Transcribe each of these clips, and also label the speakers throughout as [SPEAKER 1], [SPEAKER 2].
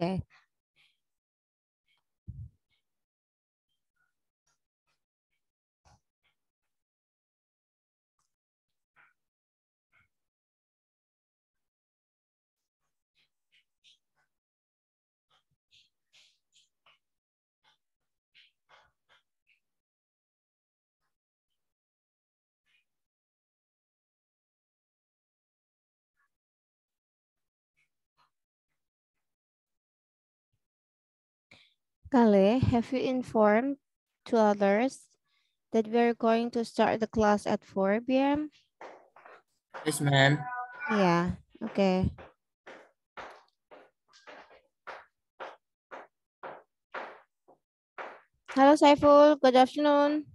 [SPEAKER 1] Okay.
[SPEAKER 2] Kale, have you informed to others that we're going to start the class at 4 p.m.? Yes, ma'am. Yeah, okay. Hello, Saiful. Good afternoon.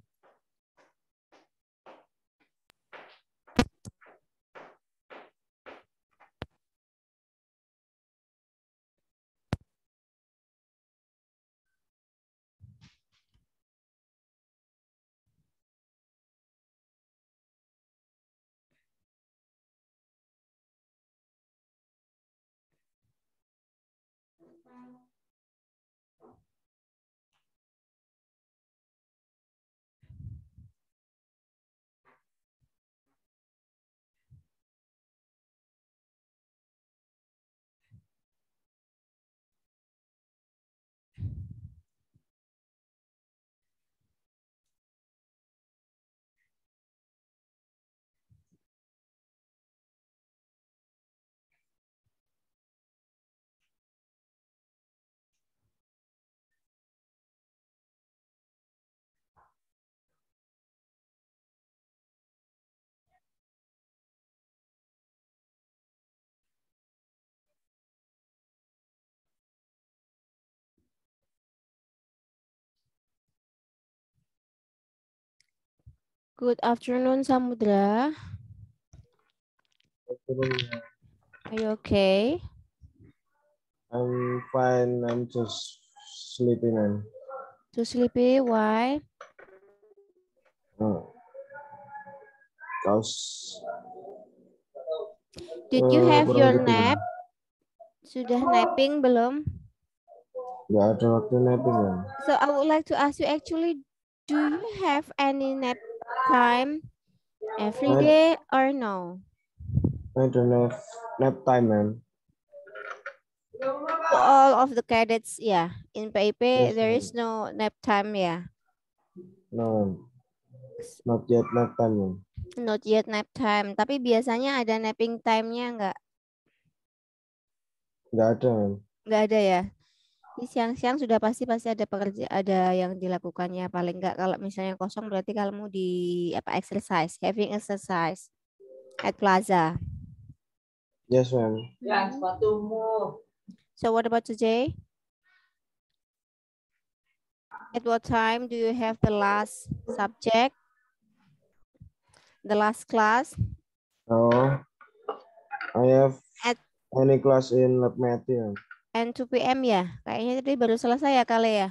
[SPEAKER 1] Good afternoon,
[SPEAKER 2] Samudra. Are you okay?
[SPEAKER 3] I'm fine. I'm just sleeping. man.
[SPEAKER 2] Too sleepy? Why?
[SPEAKER 3] Oh. Cause. Did you uh, have your nap?
[SPEAKER 2] Sudah napping belum?
[SPEAKER 3] Gak ada waktu napping.
[SPEAKER 2] So I would like to ask you actually, do you have any nap time every day or no?
[SPEAKER 3] I don't know. Nap time, ma'am.
[SPEAKER 2] All of the cadets, yeah. In PIP, yes, there is no nap time, yeah.
[SPEAKER 3] No, Not yet nap time, ma'am.
[SPEAKER 2] Not yet nap time. Tapi biasanya ada napping time-nya enggak? Enggak ada, ma'am. Enggak ada ya? di siang-siang sudah pasti pasti ada pekerja ada yang dilakukannya paling enggak kalau misalnya kosong berarti kamu di apa exercise having exercise at plaza
[SPEAKER 3] yes ma'am
[SPEAKER 1] ya mu
[SPEAKER 2] so what about today at what time do you have the last subject the last class
[SPEAKER 3] oh I have at any class in lab math yeah
[SPEAKER 2] and 2 PM ya? Kayaknya tadi baru selesai ya kali ya?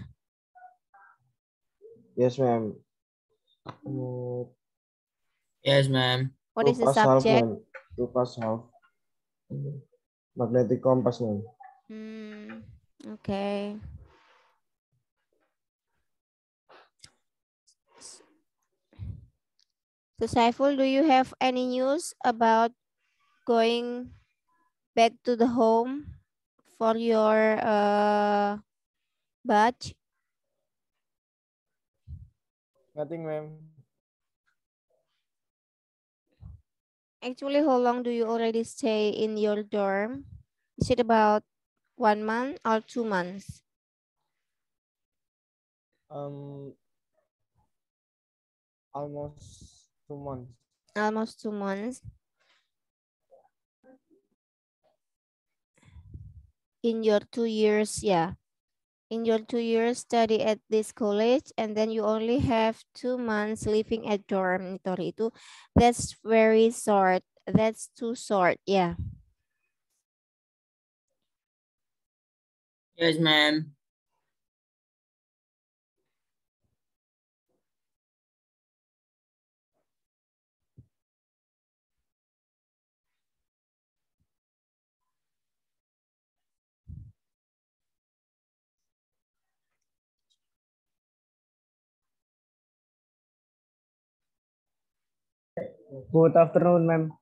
[SPEAKER 3] Yes, ma'am. Yes, ma'am. What is the subject? Lupas half. Magnetic compass, ma'am.
[SPEAKER 2] Hmm, okay. So Saiful, do you have any news about going back to the home? for your uh, badge? Nothing, ma'am. Actually, how long do you already stay in your dorm? Is it about one month or two months?
[SPEAKER 3] Um, almost two months.
[SPEAKER 2] Almost two months. in your two years, yeah, in your two years study at this college and then you only have two months living at dormitory itu that's very short that's too short yeah
[SPEAKER 1] yes ma'am Good afternoon, ma'am.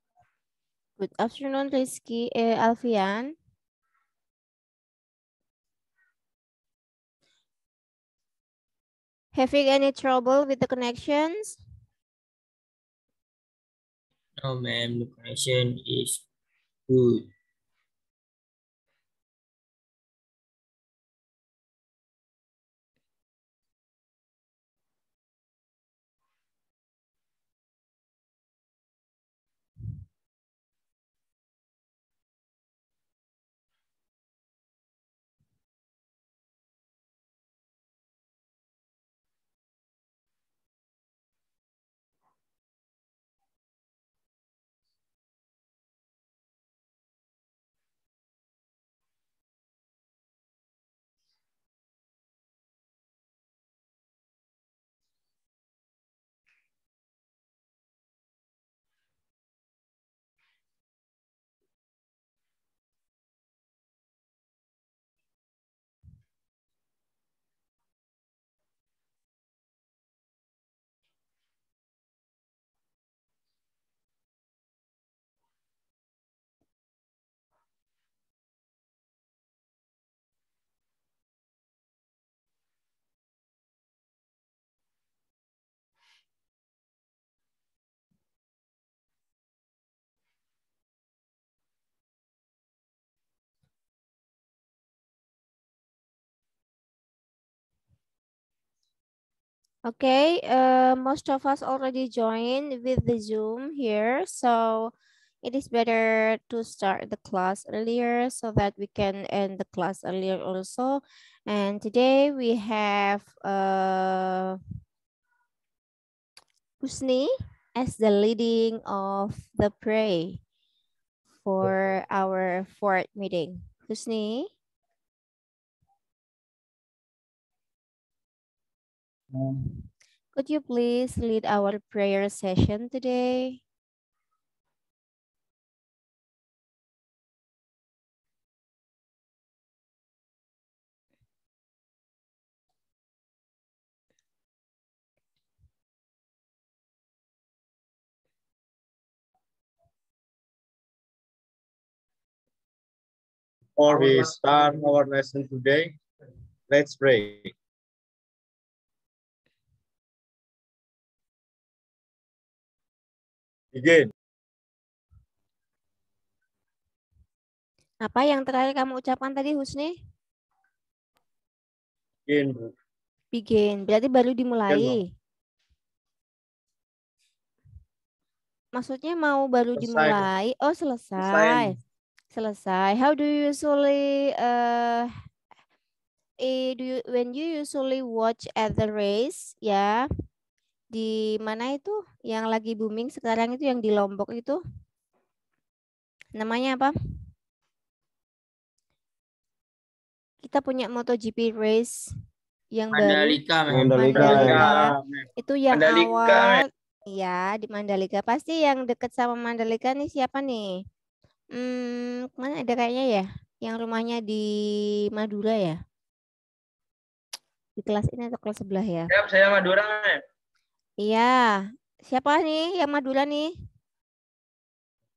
[SPEAKER 1] Good afternoon, Rizky uh, eh, Alfian.
[SPEAKER 2] Having any trouble with the connections?
[SPEAKER 1] No, ma'am. The connection is good.
[SPEAKER 2] Okay, uh, most of us already joined with the Zoom here, so it is better to start the class earlier so that we can end the class earlier also. And today we have uh, Husni as the leading of the pray for our fourth meeting. Husni?
[SPEAKER 4] Could
[SPEAKER 1] you please lead our prayer session today? Before we start our lesson today, let's pray. Begin.
[SPEAKER 2] Apa yang terakhir kamu ucapkan tadi, Husni? Begin, Begin. Berarti baru dimulai. Begin, Maksudnya mau baru selesai. dimulai? Oh, selesai. selesai. Selesai. How do you usually uh, eh, do you, when you usually watch at the race? Ya. Yeah di mana itu yang lagi booming sekarang itu yang di Lombok itu namanya apa? Kita punya MotoGP race yang Mandalika, baru. Mandalika, Mandalika. Ya. Itu yang Mandalika. awal ya di Mandalika. Pasti yang deket sama Mandalika nih siapa nih? Hmm, mana ada kayaknya ya? Yang rumahnya di Madura ya? Di kelas ini atau kelas sebelah ya?
[SPEAKER 5] Siap, saya Madura.
[SPEAKER 2] Iya. Siapa nih yang Madura nih?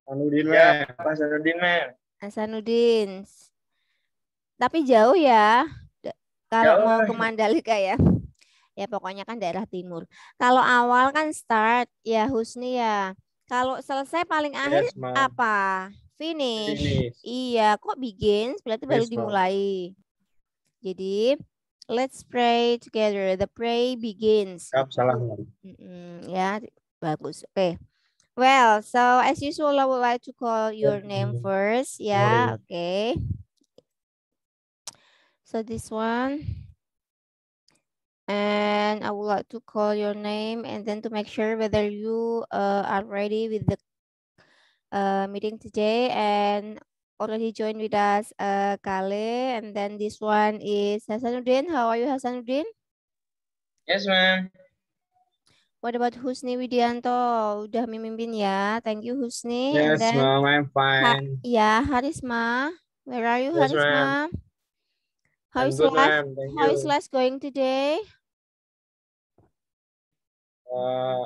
[SPEAKER 5] Hasanuddin, ya, Hasanuddin, mer?
[SPEAKER 2] Hasanuddin. Tapi jauh ya.
[SPEAKER 4] Kalau jauh. mau ke
[SPEAKER 2] Mandalika ya. Ya pokoknya kan daerah timur. Kalau awal kan start ya Husni ya. Kalau selesai paling akhir apa? Finish. Finish. Iya, kok begins berarti yes, baru dimulai. Jadi Let's pray together. The pray begins. Mm yeah, bagus. Okay. Well, so as usual, I would like to call your name first. Yeah, okay. So this one. And I would like to call your name and then to make sure whether you uh, are ready with the uh, meeting today and already joined with us, uh, Kale. And then this one is Hasanuddin. How are you, Hasanuddin?
[SPEAKER 5] Yes, ma'am.
[SPEAKER 2] What about Husni Widianto? Udah memimpin ya. Thank you, Husni. Yes, ma'am.
[SPEAKER 5] I'm fine. Ha
[SPEAKER 2] ya, Harisma. Where are you, yes, Harisma? How I'm is good, last How you. is life going today? Uh,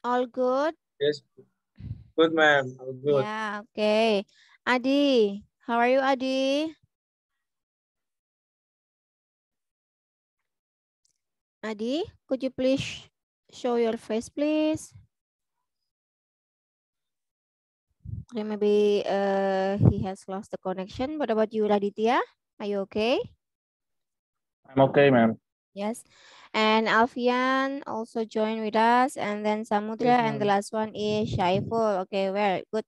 [SPEAKER 2] All good.
[SPEAKER 1] Yes, good, ma'am. good. Yeah,
[SPEAKER 2] okay. Adi, how are you, Adi? Adi, could you please show your face, please? Okay, maybe uh, he has lost the connection. What about you, Raditya? Are you okay?
[SPEAKER 6] I'm okay, ma'am.
[SPEAKER 2] Yes. And Alfian also joined with us. And then Samudra. Mm -hmm. And the last one is Shaiful. Okay, very good.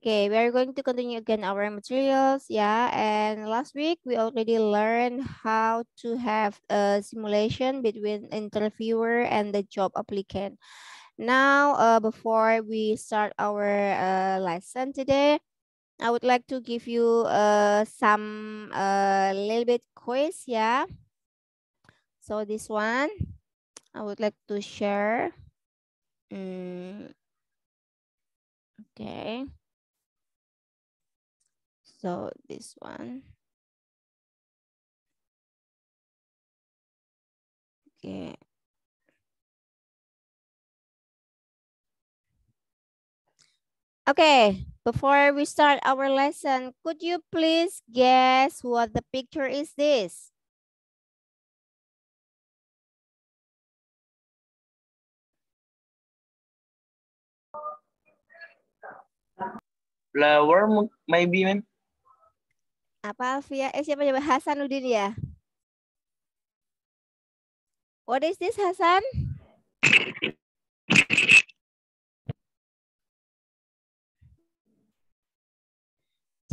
[SPEAKER 2] Okay, we are going to continue again our materials. Yeah, and last week we already learned how to have a simulation between interviewer and the job applicant. Now, uh, before we start our uh, lesson today, I would like to give you uh, some a uh, little bit quiz, yeah. So this one, I would like to share. Mm. Okay.
[SPEAKER 4] So this one. Okay.
[SPEAKER 2] Okay, before we start our lesson, could you please guess what the picture is this?
[SPEAKER 1] Flower maybe man.
[SPEAKER 2] Apa via Eh siapa coba udin ya? What is this Hasan?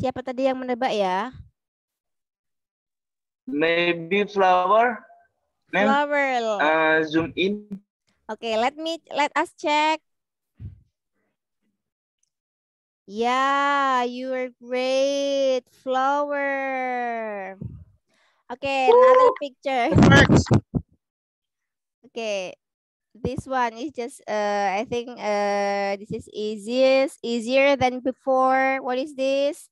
[SPEAKER 2] Siapa tadi yang menebak ya?
[SPEAKER 5] Maybe
[SPEAKER 2] flower.
[SPEAKER 5] Flower.
[SPEAKER 2] Uh, zoom in. Oke, okay, let me let us check Yeah, you are great. Flower. Okay, Woo! another picture. Okay, this one is just, uh, I think uh, this is easiest, easier than before. What is this?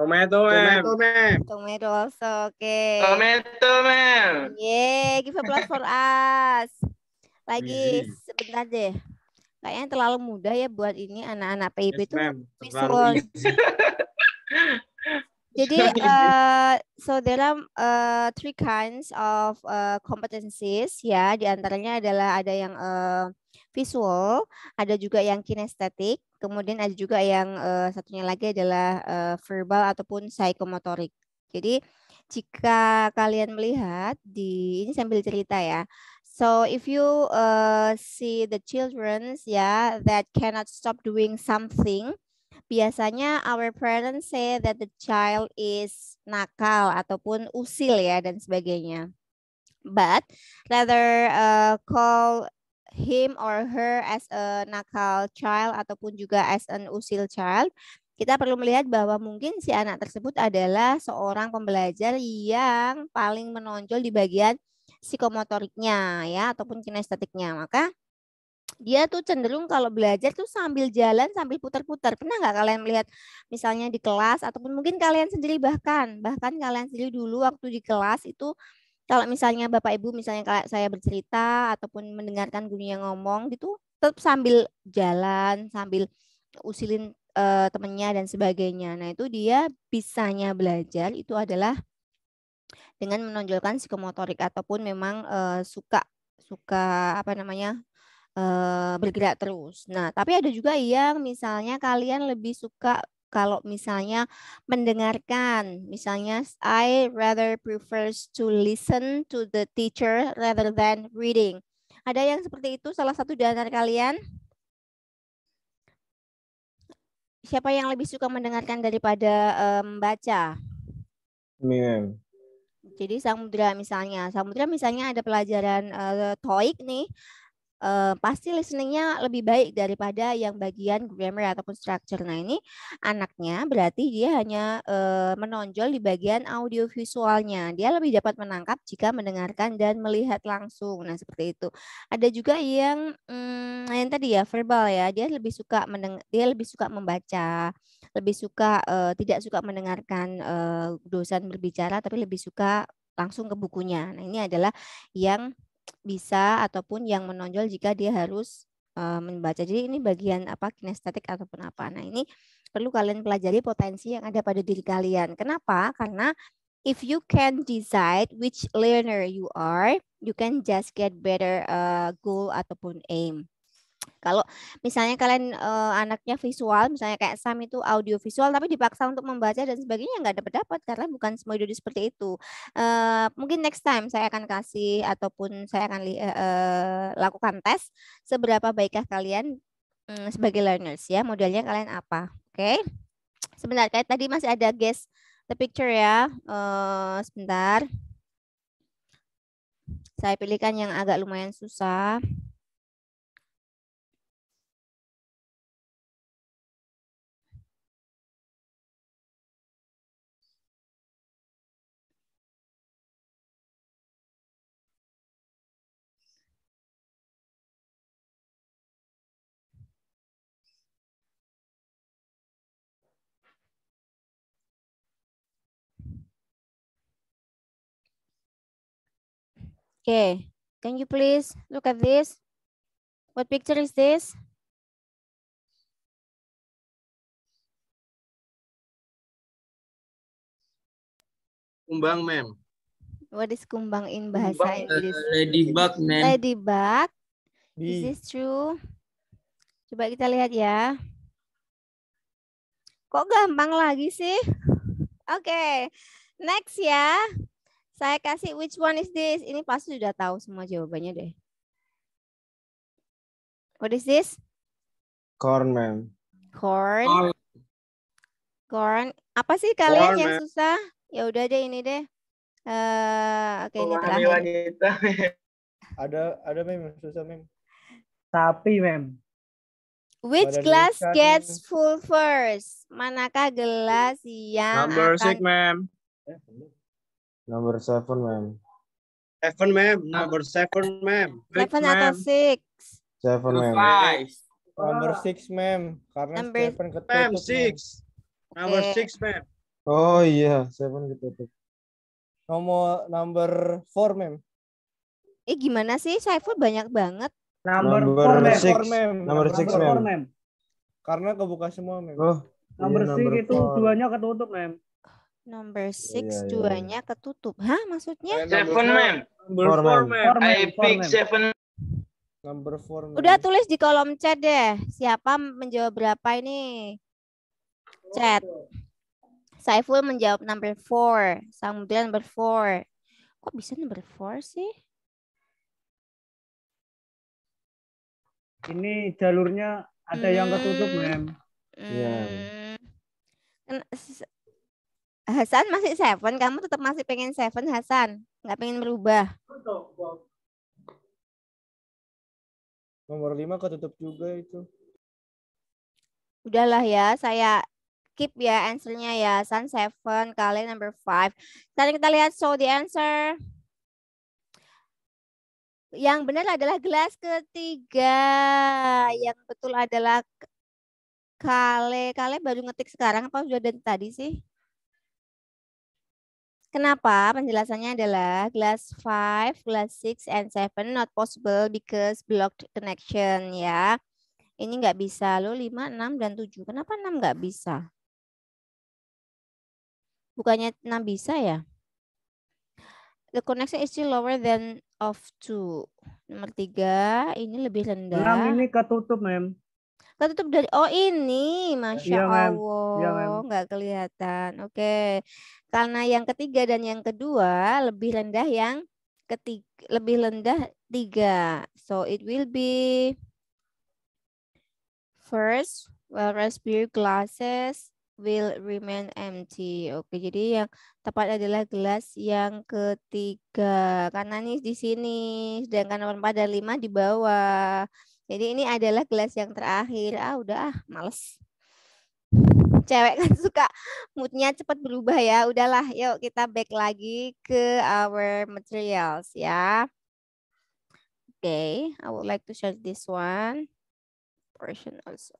[SPEAKER 3] Tomato, tomato
[SPEAKER 2] ma'am. Tomato also, okay. Tomato
[SPEAKER 1] ma'am.
[SPEAKER 2] Yeah, give a plus for us. Lagi sebentar deh kayaknya terlalu mudah ya buat ini anak-anak PIB itu
[SPEAKER 1] visual.
[SPEAKER 7] Jadi uh,
[SPEAKER 2] so there uh, three kinds of uh, competencies ya diantaranya adalah ada yang uh, visual, ada juga yang kinestetik, kemudian ada juga yang uh, satunya lagi adalah uh, verbal ataupun psychomotorik. Jadi jika kalian melihat di ini sambil cerita ya, So if you uh, see the children yeah that cannot stop doing something, biasanya our parents say that the child is nakal ataupun usil ya dan sebagainya. But rather uh, call him or her as a nakal child ataupun juga as an usil child, kita perlu melihat bahwa mungkin si anak tersebut adalah seorang pembelajar yang paling menonjol di bagian psikomotoriknya ya ataupun kinestetiknya. Maka dia tuh cenderung kalau belajar tuh sambil jalan sambil putar-putar pernah nggak kalian melihat misalnya di kelas ataupun mungkin kalian sendiri bahkan bahkan kalian sendiri dulu waktu di kelas itu kalau misalnya bapak ibu misalnya saya bercerita ataupun mendengarkan guru yang ngomong gitu tetap sambil jalan sambil usilin uh, temennya dan sebagainya nah itu dia bisanya belajar itu adalah dengan menonjolkan psikomotorik ataupun memang uh, suka suka apa namanya uh, bergerak terus. Nah, tapi ada juga yang misalnya kalian lebih suka kalau misalnya mendengarkan, misalnya I rather prefers to listen to the teacher rather than reading. Ada yang seperti itu salah satu di antara kalian? Siapa yang lebih suka mendengarkan daripada membaca? Um, jadi samudra misalnya, samudra misalnya ada pelajaran uh, toik nih, eh, pasti listeningnya lebih baik daripada yang bagian grammar ataupun structure. Nah ini anaknya berarti dia hanya eh, menonjol di bagian audio visualnya. Dia lebih dapat menangkap jika mendengarkan dan melihat langsung. Nah seperti itu. Ada juga yang hmm, yang tadi ya verbal ya. Dia lebih suka mendeng dia lebih suka membaca, lebih suka eh, tidak suka mendengarkan uh, dosen berbicara, tapi lebih suka langsung ke bukunya. Nah ini adalah yang bisa ataupun yang menonjol jika dia harus uh, membaca. Jadi ini bagian apa kinestetik ataupun apa. Nah, ini perlu kalian pelajari potensi yang ada pada diri kalian. Kenapa? Karena if you can decide which learner you are, you can just get better uh, goal ataupun aim. Kalau misalnya kalian uh, anaknya visual, misalnya kayak Sam itu audio visual, tapi dipaksa untuk membaca dan sebagainya ya nggak dapat dapat karena bukan semua hidup seperti itu. Uh, mungkin next time saya akan kasih ataupun saya akan uh, lakukan tes seberapa baikkah kalian um, sebagai learners ya modalnya kalian apa, oke? Okay? Sebentar, kayak tadi masih ada guess the picture ya. Uh, sebentar. Saya pilihkan yang agak lumayan susah.
[SPEAKER 1] Okay, can you please look at this? What picture is this? Kumbang, ma'am.
[SPEAKER 2] What is kumbang in bahasa kumbang, eh, Inggris? Uh, ladybug, ma'am. Ladybug. Is this true? Coba kita lihat ya. Kok gampang lagi sih? Oke, okay. next ya. Saya kasih which one is this? Ini pasti sudah tahu semua jawabannya deh. What is this?
[SPEAKER 3] Corn, ma'am.
[SPEAKER 2] Corn. Corn. Apa sih kalian Corn, yang susah? Ya udah aja ini deh. Uh, Oke, okay, ini
[SPEAKER 3] terakhir. ada ada mem susah mem. Sapi mem.
[SPEAKER 2] Which Badan glass ikan. gets full first? Manakah gelas yang Number akan eh, six, mem
[SPEAKER 3] Eh, Number seven, ma'am. Seven, ma'am. Number seven, ma'am. Seven atau six? Seven, ma'am. Five. Number six, ma'am. Karena Number... seven ketutup. Ma'am, six. Okay. Number eh. six, ma'am. Oh iya, yeah. seven ketutup. Nomor number four, ma'am.
[SPEAKER 2] Eh gimana sih? Saiful banyak banget. Number, number four, ma'am. Six. Number, six, ma'am. Karena kebuka semua, ma'am. Oh, number iya, six itu four. duanya ketutup, ma'am. Number iya, six, yeah, iya. duanya yeah. ketutup. Hah, maksudnya? Seven, man. Number
[SPEAKER 3] four, four man. I pick seven. Number four, man. Udah tulis
[SPEAKER 2] di kolom chat deh. Siapa menjawab berapa ini? Chat. Saiful menjawab number four. Samudra number four. Kok bisa number four sih?
[SPEAKER 3] Ini jalurnya
[SPEAKER 1] ada hmm. yang ketutup, mem. Hmm.
[SPEAKER 2] Iya. Hmm. Yeah. Hasan masih seven, kamu tetap masih pengen seven Hasan, nggak pengen berubah.
[SPEAKER 3] Nomor lima kok tetap juga itu.
[SPEAKER 2] Udahlah ya, saya keep ya answernya ya. Sun seven kali number five. Sekarang kita lihat so the answer. Yang benar adalah gelas ketiga. Yang betul adalah kale. Kale baru ngetik sekarang apa sudah dari tadi sih? Kenapa? Penjelasannya adalah glass 5, glass 6, and 7 not possible because blocked connection ya. Ini nggak bisa lo 5, 6, dan 7. Kenapa 6 nggak bisa? Bukannya 6 bisa ya? The connection is still lower than of 2. Nomor 3, ini lebih rendah. 6 ini
[SPEAKER 8] ketutup, Mem
[SPEAKER 2] ketutup dari oh ini masya ya, allah ya, nggak kelihatan oke okay. karena yang ketiga dan yang kedua lebih rendah yang ketiga lebih rendah tiga so it will be first well beer glasses will remain empty. Oke, jadi yang tepat adalah gelas yang ketiga. Karena ini di sini, sedangkan nomor empat dan lima di bawah. Jadi ini adalah gelas yang terakhir. Ah udah ah males. Cewek kan suka moodnya cepat berubah ya. Udahlah yuk kita back lagi ke our materials ya. Oke, okay, I would like to share this one. Portion also.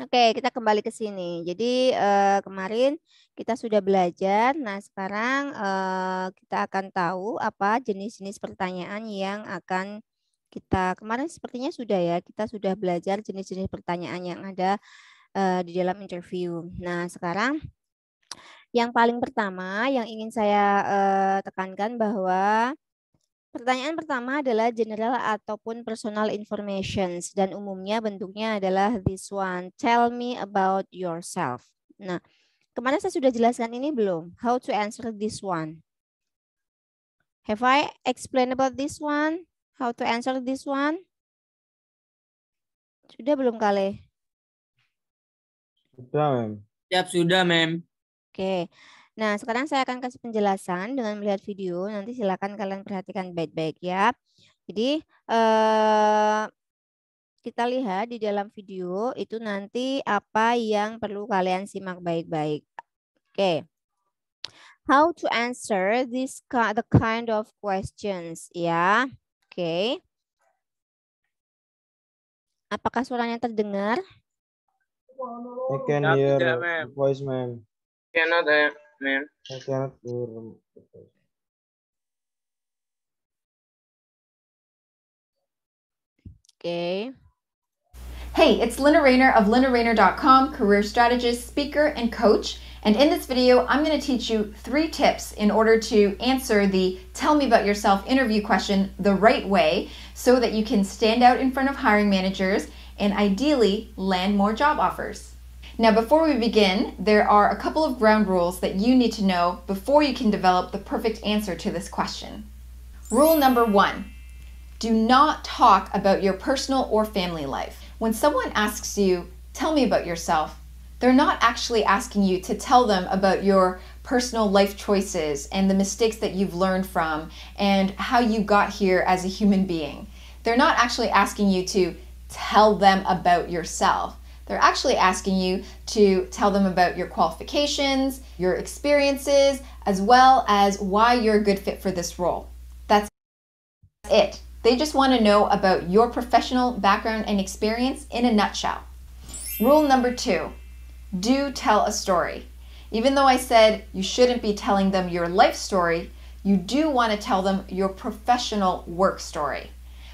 [SPEAKER 2] Oke, kita kembali ke sini. Jadi uh, kemarin kita sudah belajar. Nah, sekarang uh, kita akan tahu apa jenis-jenis pertanyaan yang akan kita kemarin sepertinya sudah ya. Kita sudah belajar jenis-jenis pertanyaan yang ada uh, di dalam interview. Nah, sekarang yang paling pertama yang ingin saya uh, tekankan bahwa Pertanyaan pertama adalah general ataupun personal information dan umumnya bentuknya adalah this one. Tell me about yourself. Nah, kemana saya sudah jelaskan ini belum? How to answer this one? Have I explained about this one? How to answer this one? Sudah belum kali?
[SPEAKER 5] Sudah, Mem. Siap, sudah, Mem.
[SPEAKER 2] Oke. Okay. Nah, sekarang saya akan kasih penjelasan dengan melihat video. Nanti silakan kalian perhatikan baik-baik ya. Jadi, eh, kita lihat di dalam video itu nanti apa yang perlu kalian simak baik-baik. Oke. Okay. How to answer this the kind of questions ya. Oke. Okay. Apakah suaranya terdengar?
[SPEAKER 1] I can hear
[SPEAKER 3] voice, ma'am. Cannot, hear. I cannot
[SPEAKER 7] Okay. Hey, it's Linda Rayner of LindaRayner.com, career strategist, speaker, and coach. And in this video, I'm going to teach you three tips in order to answer the tell me about yourself interview question the right way so that you can stand out in front of hiring managers and ideally land more job offers. Now, before we begin, there are a couple of ground rules that you need to know before you can develop the perfect answer to this question. Rule number one do not talk about your personal or family life. When someone asks you, Tell me about yourself, they're not actually asking you to tell them about your personal life choices and the mistakes that you've learned from and how you got here as a human being. They're not actually asking you to tell them about yourself they're actually asking you to tell them about your qualifications, your experiences, as well as why you're a good fit for this role. That's it. They just want to know about your professional background and experience in a nutshell. Rule number two do tell a story. Even though I said you shouldn't be telling them your life story, you do want to tell them your professional work story.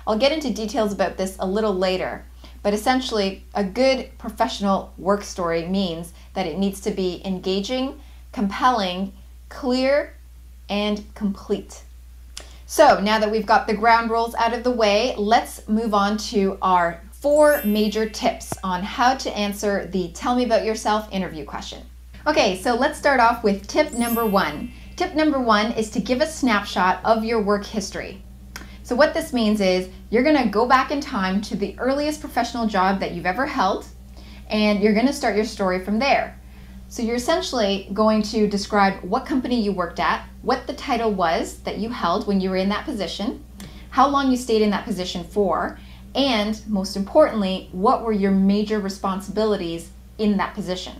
[SPEAKER 7] I'll get into details about this a little later, but essentially, a good professional work story means that it needs to be engaging, compelling, clear, and complete. So now that we've got the ground rules out of the way, let's move on to our four major tips on how to answer the Tell Me About Yourself interview question. Okay, so let's start off with tip number one. Tip number one is to give a snapshot of your work history. So what this means is you're gonna go back in time to the earliest professional job that you've ever held, and you're gonna start your story from there. So you're essentially going to describe what company you worked at, what the title was that you held when you were in that position, how long you stayed in that position for, and most importantly, what were your major responsibilities in that position.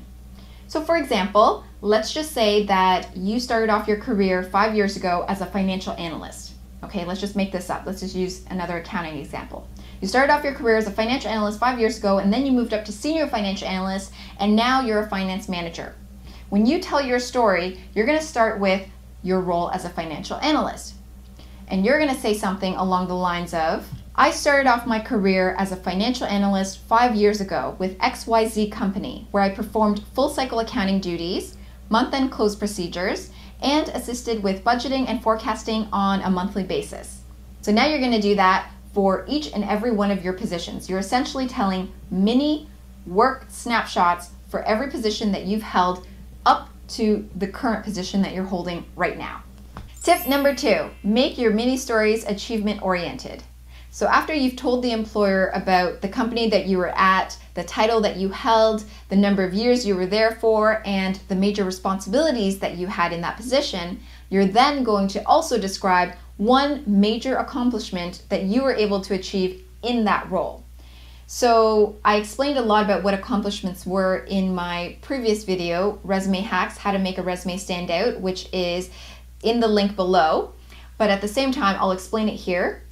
[SPEAKER 7] So for example, let's just say that you started off your career five years ago as a financial analyst. Okay, let's just make this up. Let's just use another accounting example. You started off your career as a financial analyst five years ago, and then you moved up to senior financial analyst, and now you're a finance manager. When you tell your story, you're going to start with your role as a financial analyst. And you're going to say something along the lines of I started off my career as a financial analyst five years ago with XYZ Company, where I performed full cycle accounting duties, month end close procedures, and assisted with budgeting and forecasting on a monthly basis. So now you're going to do that for each and every one of your positions. You're essentially telling mini work snapshots for every position that you've held up to the current position that you're holding right now. Tip number two, make your mini stories achievement oriented. So, after you've told the employer about the company that you were at, the title that you held, the number of years you were there for, and the major responsibilities that you had in that position, you're then going to also describe one major accomplishment that you were able to achieve in that role. So, I explained a lot about what accomplishments were in my previous video, Resume Hacks How to Make a Resume Stand Out, which is in the link below. But at the same time, I'll explain it here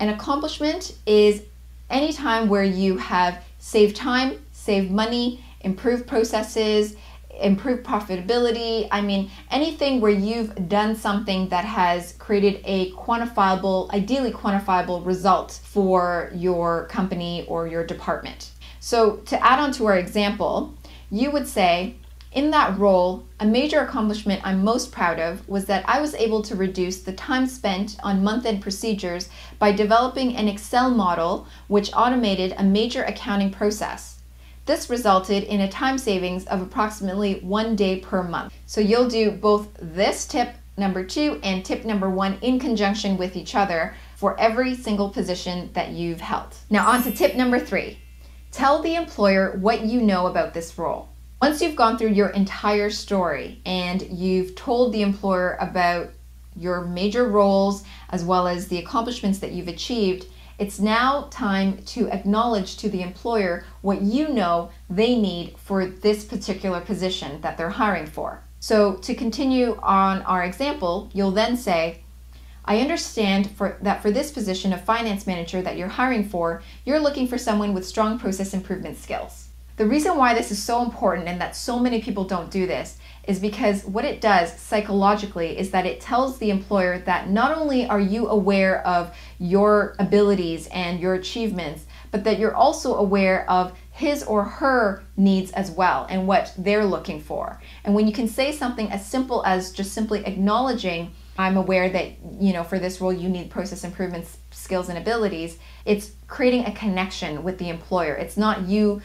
[SPEAKER 7] an accomplishment is any time where you have saved time, saved money, improved processes, improved profitability. I mean, anything where you've done something that has created a quantifiable, ideally quantifiable result for your company or your department. So, to add on to our example, you would say, in that role, a major accomplishment I'm most proud of was that I was able to reduce the time spent on month end procedures by developing an Excel model which automated a major accounting process. This resulted in a time savings of approximately one day per month. So you'll do both this tip number two and tip number one in conjunction with each other for every single position that you've held. Now, on to tip number three tell the employer what you know about this role. Once you've gone through your entire story and you've told the employer about your major roles as well as the accomplishments that you've achieved, it's now time to acknowledge to the employer what you know they need for this particular position that they're hiring for. So, to continue on our example, you'll then say, I understand for, that for this position of finance manager that you're hiring for, you're looking for someone with strong process improvement skills. The reason why this is so important and that so many people don't do this is because what it does psychologically is that it tells the employer that not only are you aware of your abilities and your achievements, but that you're also aware of his or her needs as well and what they're looking for. And when you can say something as simple as just simply acknowledging, I'm aware that, you know, for this role you need process improvements, skills, and abilities, it's creating a connection with the employer. It's not you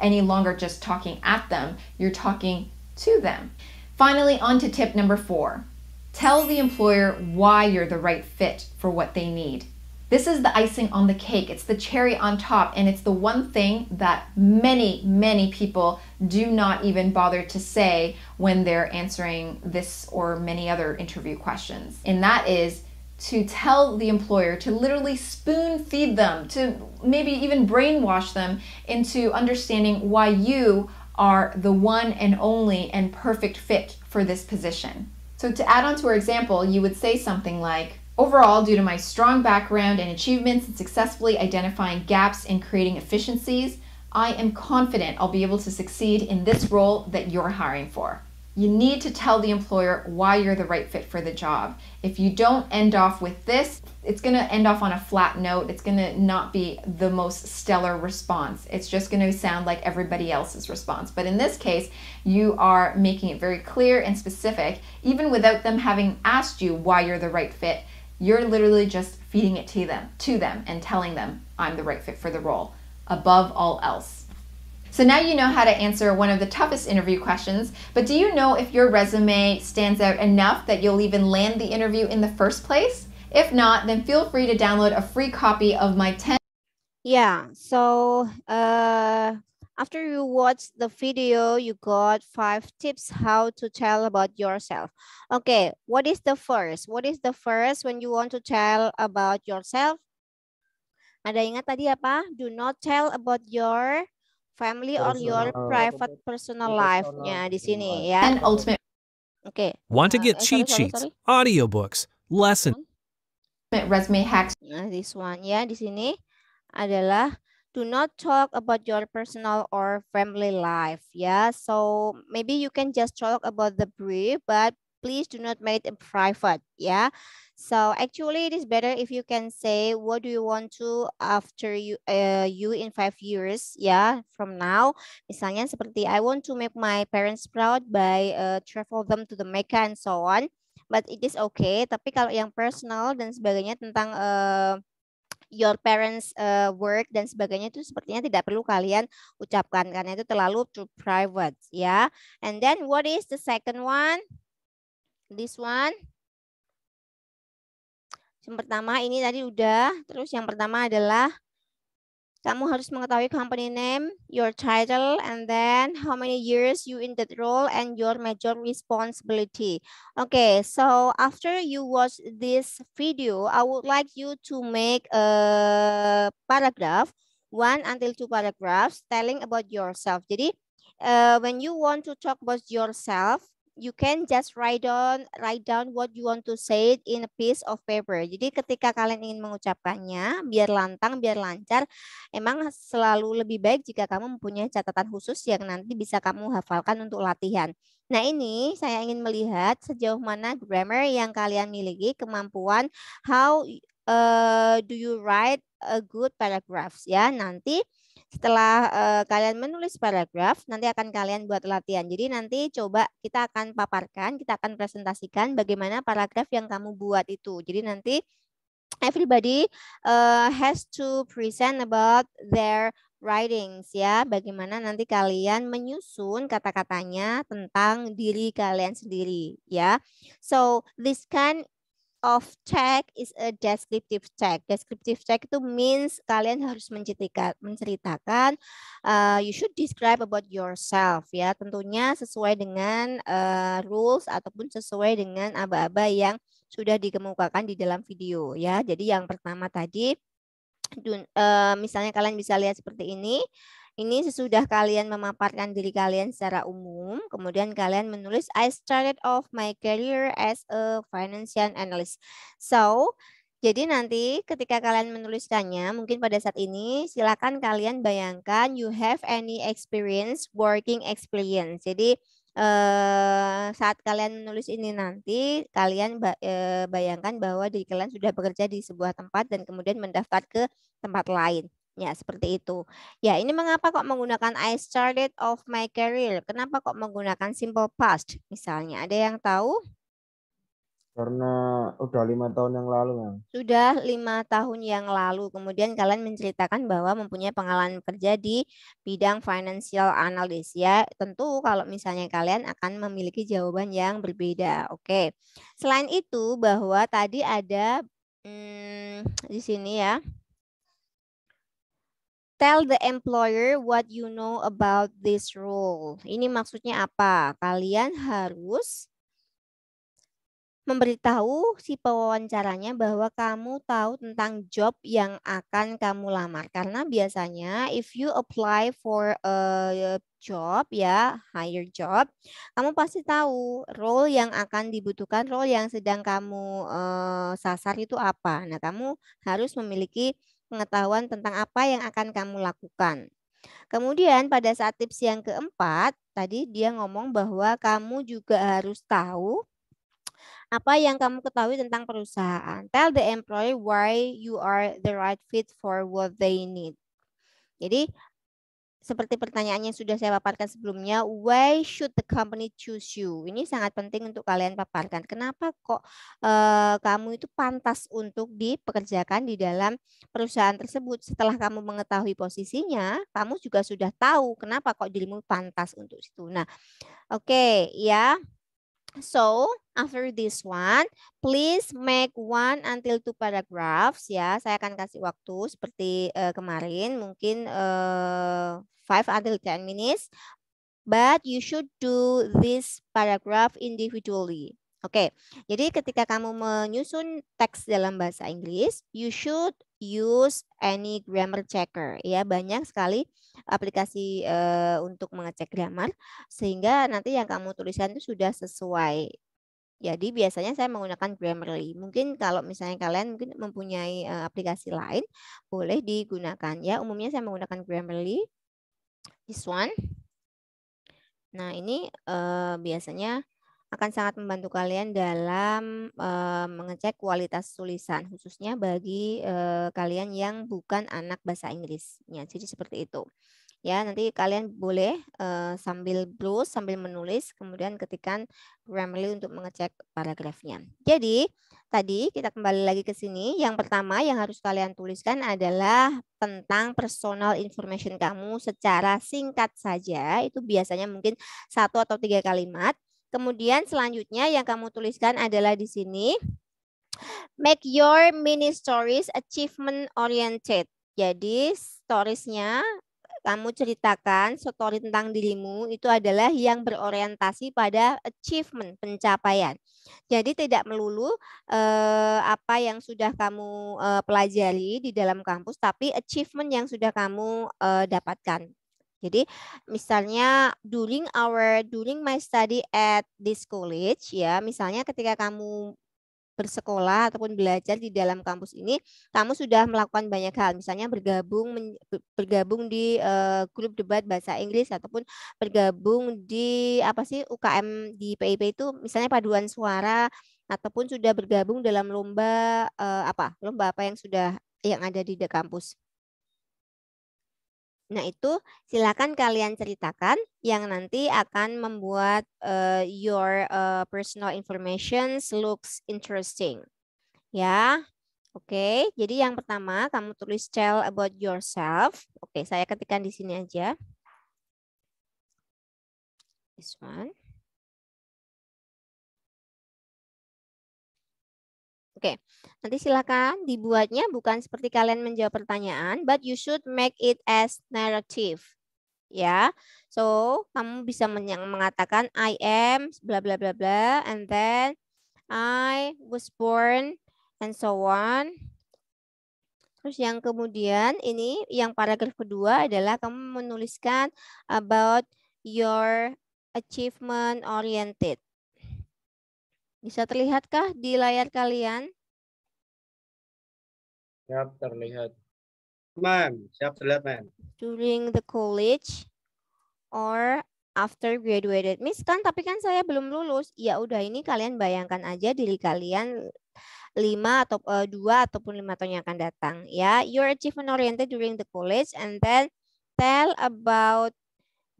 [SPEAKER 7] any longer just talking at them, you're talking to them. Finally, on to tip number four tell the employer why you're the right fit for what they need. This is the icing on the cake. It's the cherry on top, and it's the one thing that many, many people do not even bother to say when they're answering this or many other interview questions. And that is to tell the employer, to literally spoon feed them, to maybe even brainwash them into understanding why you are the one and only and perfect fit for this position. So, to add on to our example, you would say something like, Overall, due to my strong background and achievements in successfully identifying gaps and creating efficiencies, I am confident I'll be able to succeed in this role that you're hiring for. You need to tell the employer why you're the right fit for the job. If you don't end off with this, it's gonna end off on a flat note. It's gonna not be the most stellar response. It's just gonna sound like everybody else's response. But in this case, you are making it very clear and specific, even without them having asked you why you're the right fit. You're literally just feeding it to them, to them and telling them, I'm the right fit for the role above all else. So now you know how to answer one of the toughest interview questions, but do you know if your resume stands out enough that you'll even land the interview in the first place? If not, then feel free to download a free copy of my 10.
[SPEAKER 2] Yeah, so uh, after you watch the video, you got five tips how to tell about yourself. Okay, what is the first? What is the first when you want to tell about yourself? Ada ingat tadi apa? Do not tell about your family personal, or your private personal, life yeah, di sini ya. And ultimate.
[SPEAKER 7] Oke. Okay. Want
[SPEAKER 1] to ah, get uh, cheat sorry, sheets, sorry, books, audiobooks, lesson.
[SPEAKER 7] Resume hacks. Nah, this
[SPEAKER 2] one ya di sini adalah do not talk about your personal or family life. Yeah, so maybe you can just talk about the brief, but please do not make it private yeah so actually it is better if you can say what do you want to after you uh, you in five years yeah from now misalnya seperti I want to make my parents proud by uh, travel them to the Mecca and so on but it is okay tapi kalau yang personal dan sebagainya tentang uh, your parents uh, work dan sebagainya itu sepertinya tidak perlu kalian ucapkan karena itu terlalu too private ya. Yeah? And then what is the second one? This one. Yang pertama ini tadi udah. Terus yang pertama adalah kamu harus mengetahui company name, your title, and then how many years you in that role and your major responsibility. Okay, so after you watch this video, I would like you to make a paragraph, one until two paragraphs telling about yourself. Jadi, uh, when you want to talk about yourself, you can just write down write down what you want to say in a piece of paper. Jadi ketika kalian ingin mengucapkannya, biar lantang, biar lancar, emang selalu lebih baik jika kamu mempunyai catatan khusus yang nanti bisa kamu hafalkan untuk latihan. Nah ini saya ingin melihat sejauh mana grammar yang kalian miliki, kemampuan how uh, do you write a good paragraphs ya nanti setelah uh, kalian menulis paragraf, nanti akan kalian buat latihan. Jadi nanti coba kita akan paparkan, kita akan presentasikan bagaimana paragraf yang kamu buat itu. Jadi nanti everybody uh, has to present about their writings ya bagaimana nanti kalian menyusun kata-katanya tentang diri kalian sendiri ya so this can of tag is a descriptive tag. Descriptive tag itu means kalian harus menceritakan, menceritakan uh, you should describe about yourself ya. Tentunya sesuai dengan uh, rules ataupun sesuai dengan aba-aba yang sudah dikemukakan di dalam video ya. Jadi yang pertama tadi uh, misalnya kalian bisa lihat seperti ini ini sesudah kalian memaparkan diri kalian secara umum, kemudian kalian menulis I started off my career as a financial analyst. So, jadi nanti ketika kalian menuliskannya, mungkin pada saat ini silakan kalian bayangkan you have any experience, working experience. Jadi eh, saat kalian menulis ini nanti kalian eh, bayangkan bahwa diri kalian sudah bekerja di sebuah tempat dan kemudian mendaftar ke tempat lain. Ya, seperti itu. Ya, ini mengapa kok menggunakan I started of my career? Kenapa kok menggunakan simple past? Misalnya, ada yang tahu?
[SPEAKER 3] Karena udah lima tahun yang lalu, Ya.
[SPEAKER 2] Sudah lima tahun yang lalu. Kemudian kalian menceritakan bahwa mempunyai pengalaman kerja di bidang financial analysis. Ya, tentu kalau misalnya kalian akan memiliki jawaban yang berbeda. Oke. Selain itu bahwa tadi ada hmm, di sini ya Tell the employer what you know about this role. Ini maksudnya apa? Kalian harus memberitahu si pewawancaranya bahwa kamu tahu tentang job yang akan kamu lamar. Karena biasanya if you apply for a job ya, higher job, kamu pasti tahu role yang akan dibutuhkan, role yang sedang kamu uh, sasar itu apa. Nah, kamu harus memiliki pengetahuan tentang apa yang akan kamu lakukan. Kemudian pada saat tips yang keempat, tadi dia ngomong bahwa kamu juga harus tahu apa yang kamu ketahui tentang perusahaan. Tell the employee why you are the right fit for what they need. Jadi seperti pertanyaan yang sudah saya paparkan sebelumnya, why should the company choose you? Ini sangat penting untuk kalian paparkan. Kenapa kok eh, kamu itu pantas untuk dipekerjakan di dalam perusahaan tersebut? Setelah kamu mengetahui posisinya, kamu juga sudah tahu kenapa kok dirimu pantas untuk situ. Nah, oke okay, ya. So, after this one, please make one until two paragraphs ya. Saya akan kasih waktu seperti uh, kemarin mungkin uh, five until ten minutes. But you should do this paragraph individually. Oke, okay. jadi ketika kamu menyusun teks dalam bahasa Inggris, you should use any grammar checker. Ya, banyak sekali aplikasi uh, untuk mengecek grammar sehingga nanti yang kamu tuliskan itu sudah sesuai. Jadi biasanya saya menggunakan Grammarly. Mungkin kalau misalnya kalian mungkin mempunyai uh, aplikasi lain, boleh digunakan. Ya, umumnya saya menggunakan Grammarly. This one. Nah, ini uh, biasanya akan sangat membantu kalian dalam uh, mengecek kualitas tulisan khususnya bagi uh, kalian yang bukan anak bahasa Inggrisnya. Jadi seperti itu. Ya, nanti kalian boleh uh, sambil browse, sambil menulis, kemudian ketikan Grammarly untuk mengecek paragrafnya. Jadi, tadi kita kembali lagi ke sini. Yang pertama yang harus kalian tuliskan adalah tentang personal information kamu secara singkat saja. Itu biasanya mungkin satu atau tiga kalimat Kemudian selanjutnya yang kamu tuliskan adalah di sini. Make your mini stories achievement oriented. Jadi storiesnya kamu ceritakan story tentang dirimu itu adalah yang berorientasi pada achievement, pencapaian. Jadi tidak melulu eh, apa yang sudah kamu eh, pelajari di dalam kampus, tapi achievement yang sudah kamu eh, dapatkan. Jadi misalnya during our during my study at this college ya, misalnya ketika kamu bersekolah ataupun belajar di dalam kampus ini, kamu sudah melakukan banyak hal, misalnya bergabung bergabung di uh, grup debat bahasa Inggris ataupun bergabung di apa sih UKM di PIP itu, misalnya paduan suara ataupun sudah bergabung dalam lomba uh, apa lomba apa yang sudah yang ada di kampus. Nah itu silakan kalian ceritakan yang nanti akan membuat uh, your uh, personal information looks interesting. Ya, oke. Okay. Jadi yang pertama kamu tulis tell about yourself. Oke, okay, saya ketikkan di sini aja. This one. Oke, okay. nanti silakan dibuatnya bukan seperti kalian menjawab pertanyaan, but you should make it as narrative. Ya, so kamu bisa mengatakan I am bla bla bla bla, and then I was born and so on. Terus yang kemudian ini yang paragraf kedua adalah kamu menuliskan about your achievement oriented. Bisa terlihatkah di layar kalian?
[SPEAKER 5] Siap terlihat. Man, siap terlihat, man.
[SPEAKER 2] During the college or after graduated. Miss kan, tapi kan saya belum lulus. Ya udah ini kalian bayangkan aja diri kalian lima atau eh, dua ataupun lima tahun yang akan datang ya. Your achievement oriented during the college and then tell about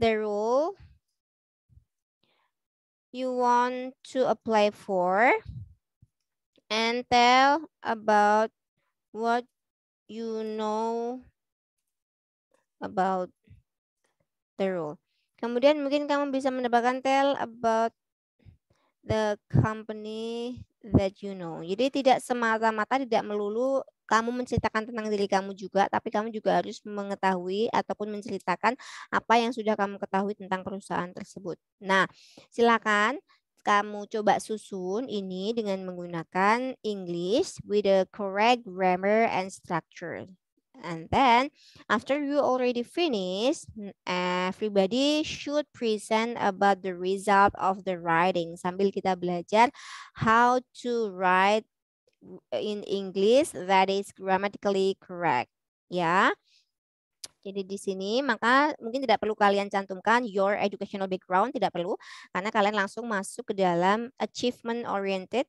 [SPEAKER 2] the role you want to apply for and tell about what you know about the role. Kemudian mungkin kamu bisa menambahkan tell about the company that you know. Jadi tidak semata-mata tidak melulu kamu menceritakan tentang diri kamu juga, tapi kamu juga harus mengetahui ataupun menceritakan apa yang sudah kamu ketahui tentang perusahaan tersebut. Nah, silakan kamu coba susun ini dengan menggunakan English with the correct grammar and structure. And then after you already finish, everybody should present about the result of the writing. Sambil kita belajar how to write in English that is grammatically correct. Ya. Jadi di sini maka mungkin tidak perlu kalian cantumkan your educational background tidak perlu karena kalian langsung masuk ke dalam achievement oriented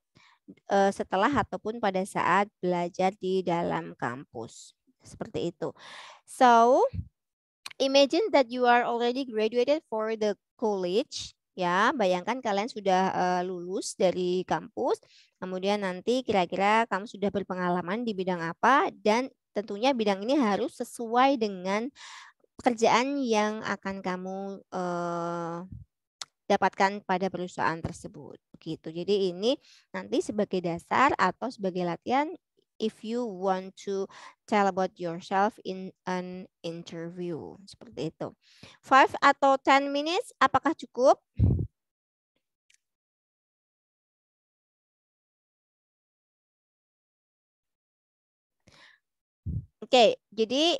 [SPEAKER 2] uh, setelah ataupun pada saat belajar di dalam kampus. Seperti itu. So, imagine that you are already graduated for the college ya bayangkan kalian sudah uh, lulus dari kampus kemudian nanti kira-kira kamu sudah berpengalaman di bidang apa dan tentunya bidang ini harus sesuai dengan pekerjaan yang akan kamu uh, dapatkan pada perusahaan tersebut. Begitu. Jadi ini nanti sebagai dasar atau sebagai latihan if you want to tell about yourself in an interview. Seperti itu. five atau ten minutes, apakah cukup? Oke, okay, jadi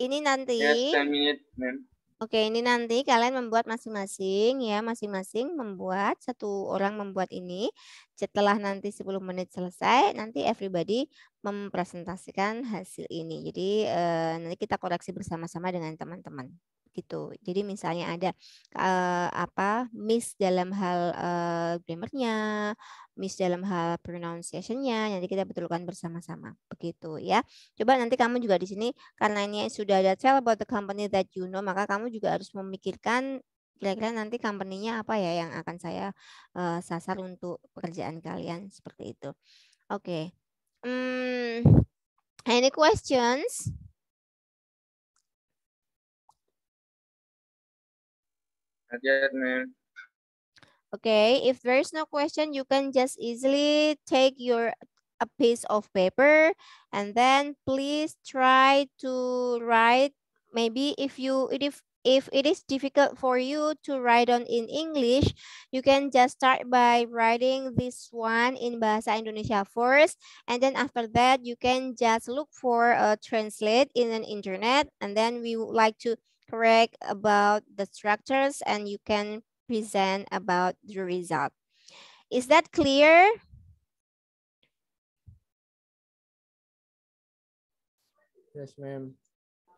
[SPEAKER 2] ini nanti... Yes, 10
[SPEAKER 5] minutes, ma'am.
[SPEAKER 2] Oke, ini nanti kalian membuat masing-masing ya, masing-masing membuat, satu orang membuat ini. Setelah nanti 10 menit selesai, nanti everybody mempresentasikan hasil ini. Jadi eh, nanti kita koreksi bersama-sama dengan teman-teman gitu. Jadi misalnya ada uh, apa miss dalam hal uh, grammarnya, miss dalam hal pronunciationnya, nanti kita betulkan bersama-sama. Begitu ya. Coba nanti kamu juga di sini karena ini sudah ada tell about the company that you know, maka kamu juga harus memikirkan kira-kira nanti company-nya apa ya yang akan saya uh, sasar untuk pekerjaan kalian seperti itu. Oke. Okay. Hmm, any
[SPEAKER 1] questions?
[SPEAKER 2] Okay, if there is no question, you can just easily take your a piece of paper and then please try to write maybe if you if if it is difficult for you to write on in English, you can just start by writing this one in Bahasa Indonesia first. And then after that, you can just look for a translate in an internet. And then we would like to correct about the structures and you can present about the result. Is that clear? Yes, ma'am.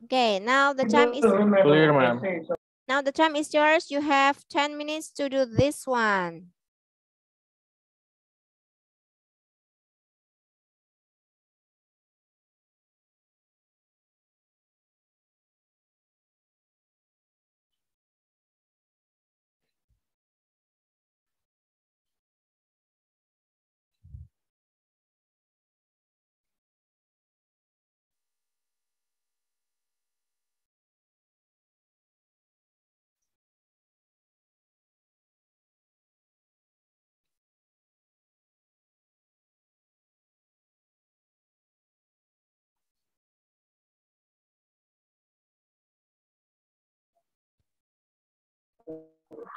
[SPEAKER 2] Okay, now the time is clear, ma'am. Now the time is yours. You have 10 minutes to do this one.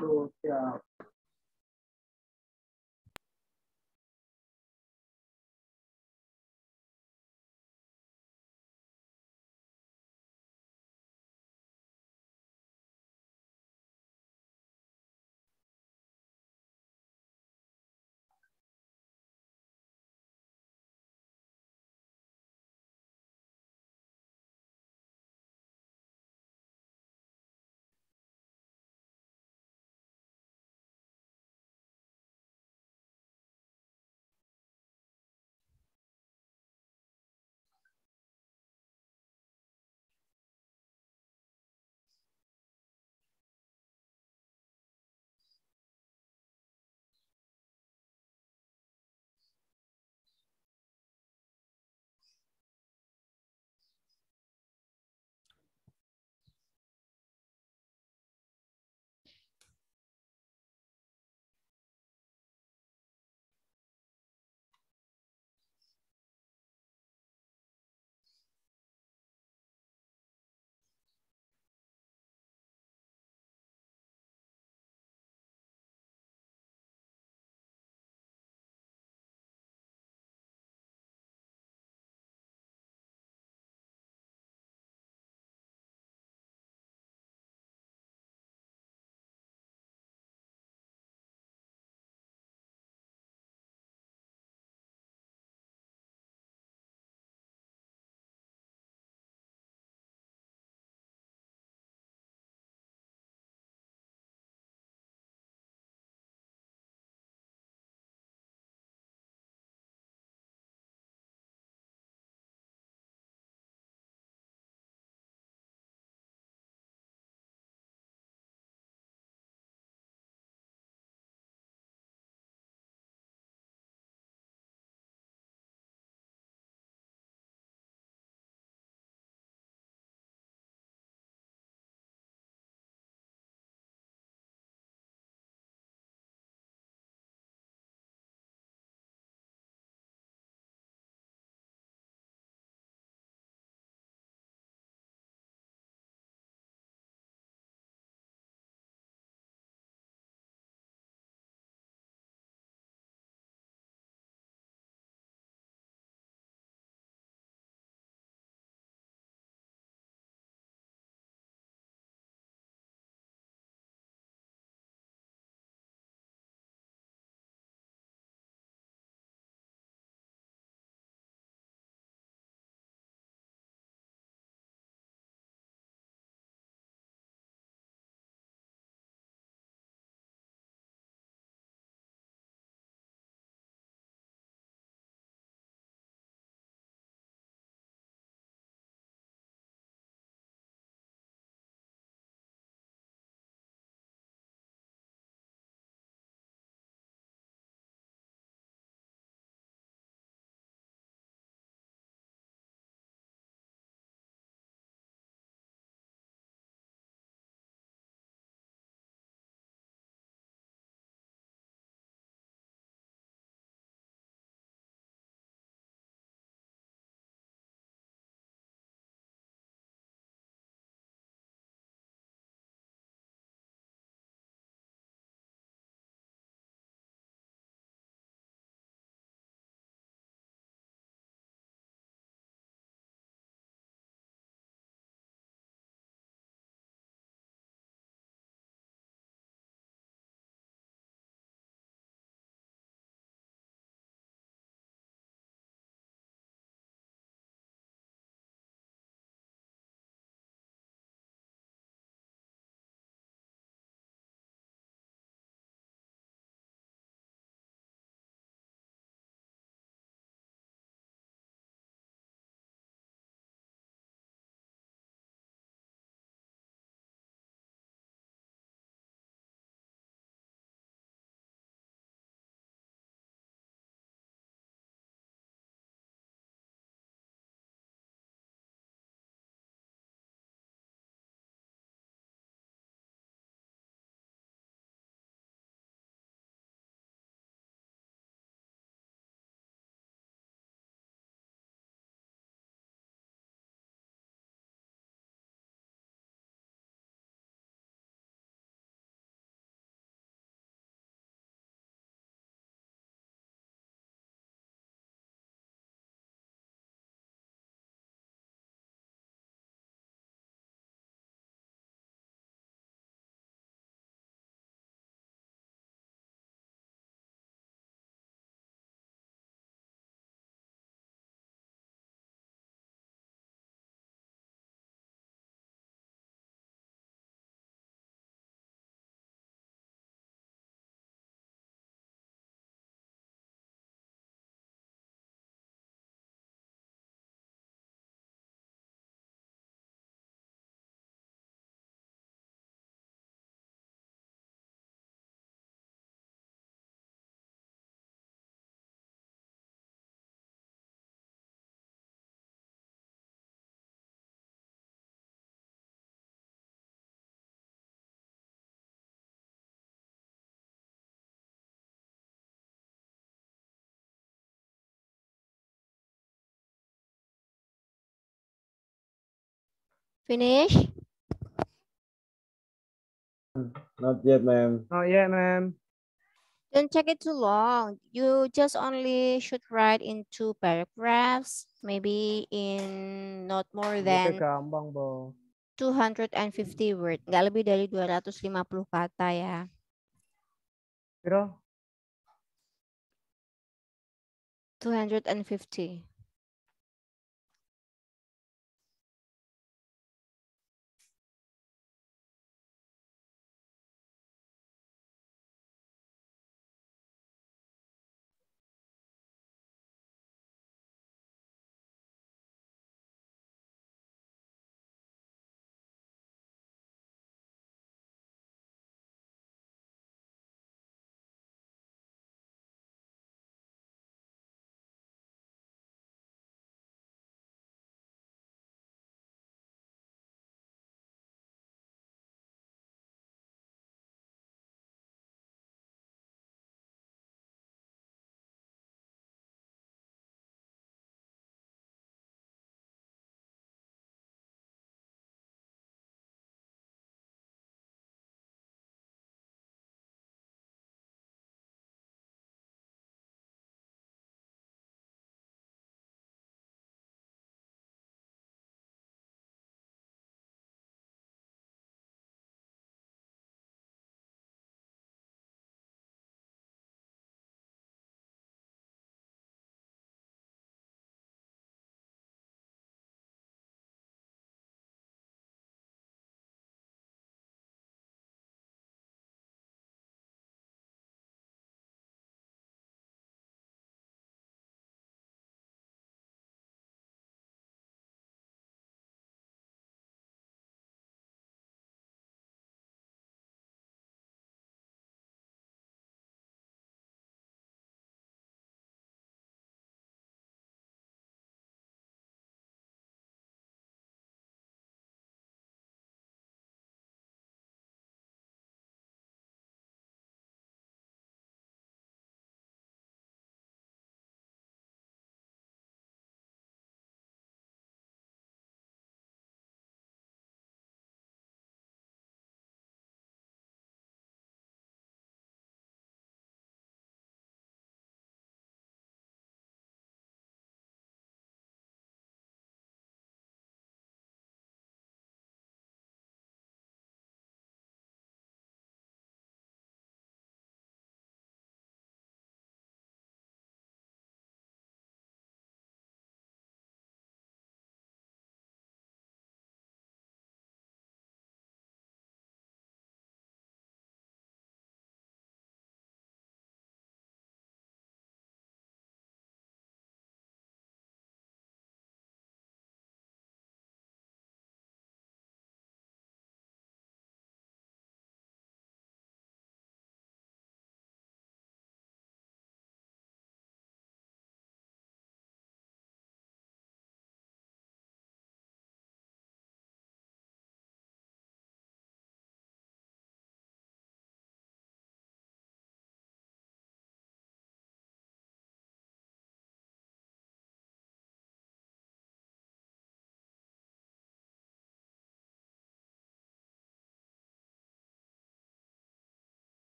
[SPEAKER 4] Lord God.
[SPEAKER 1] Finish?
[SPEAKER 3] Not yet, ma'am. Not yet, ma'am.
[SPEAKER 2] Don't take it too long. You just only should write in two paragraphs, maybe in not more than
[SPEAKER 3] 250
[SPEAKER 2] words. Nggak lebih dari 250 kata ya.
[SPEAKER 3] Pero
[SPEAKER 1] 250.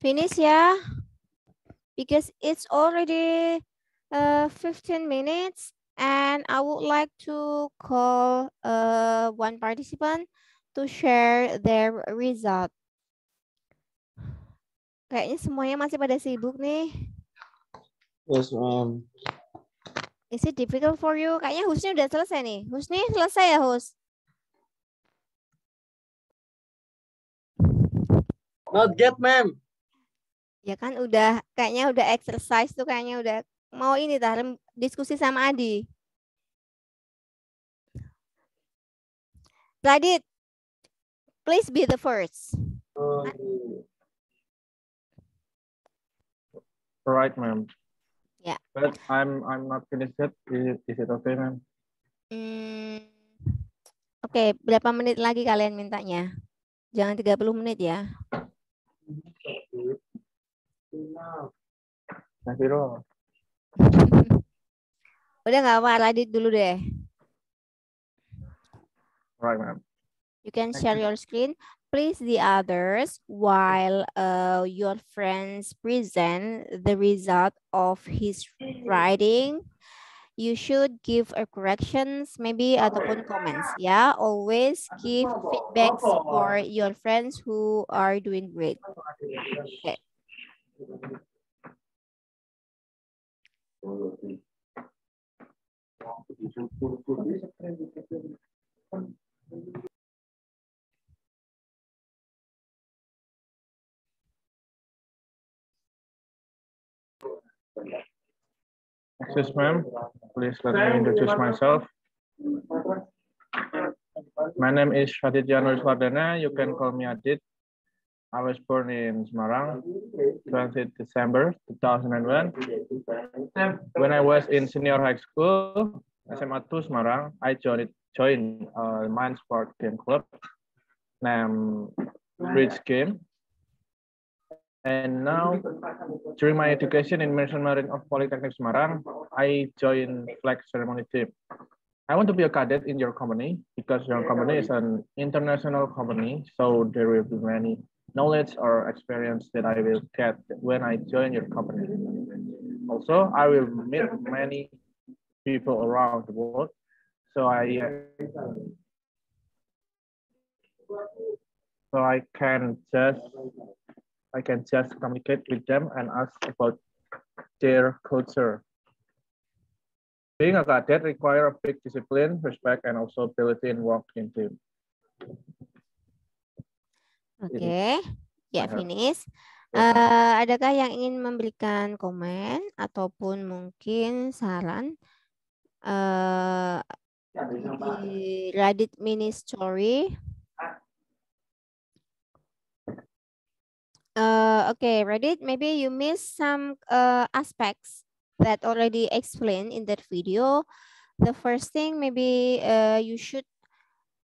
[SPEAKER 2] finish ya because it's already uh, 15 minutes and I would like to call uh, one participant to share their result. Kayaknya semuanya masih pada sibuk nih.
[SPEAKER 3] Yes, ma'am.
[SPEAKER 2] Is it difficult for you? Kayaknya Husni udah selesai nih. Husni selesai ya, Hus?
[SPEAKER 1] Not yet, ma'am.
[SPEAKER 2] Ya kan udah kayaknya udah exercise tuh kayaknya udah mau ini tarim diskusi sama Adi. Radit, please be the first.
[SPEAKER 4] Um,
[SPEAKER 6] right, ma'am. Yeah. But I'm I'm not finished yet. Is, is it okay, ma'am? Hmm.
[SPEAKER 2] Oke, okay, berapa menit lagi kalian mintanya? Jangan 30 menit ya. Love.
[SPEAKER 4] Nafiro.
[SPEAKER 2] Udah nggak apa Radit dulu deh.
[SPEAKER 4] Right,
[SPEAKER 6] ma'am.
[SPEAKER 2] You can Thank share you. your screen. Please the others while uh, your friends present the result of his writing. You should give a corrections maybe ataupun comments. Yeah, always give feedbacks for your friends who are doing great. Okay. Excuse
[SPEAKER 4] ma'am, please let me introduce myself.
[SPEAKER 6] My name is Adit Nur Swardana. You can call me Adit. I was born in Semarang, 20 December 2001. When I was in senior high school, SMA 2 Semarang, I joined, joined uh, Mind Sport Game Club named um, Bridge Game. And now, during my education in Mission Marine of Polytechnic Semarang, I joined flag ceremony team. I want to be a cadet in your company because your company is an international company, so there will be many knowledge or experience that I will get when I join your company. Also, I will meet many people around the world. So I so I can just I can just communicate with them and ask about their culture. Being a cadet requires a big discipline, respect, and also ability in working team.
[SPEAKER 2] Oke, okay. ya finish. Uh, adakah yang ingin memberikan komen ataupun mungkin saran uh, di Reddit mini story? Uh, eh, okay, Reddit, maybe you miss some uh, aspects that already explained in that video. The first thing, maybe uh, you should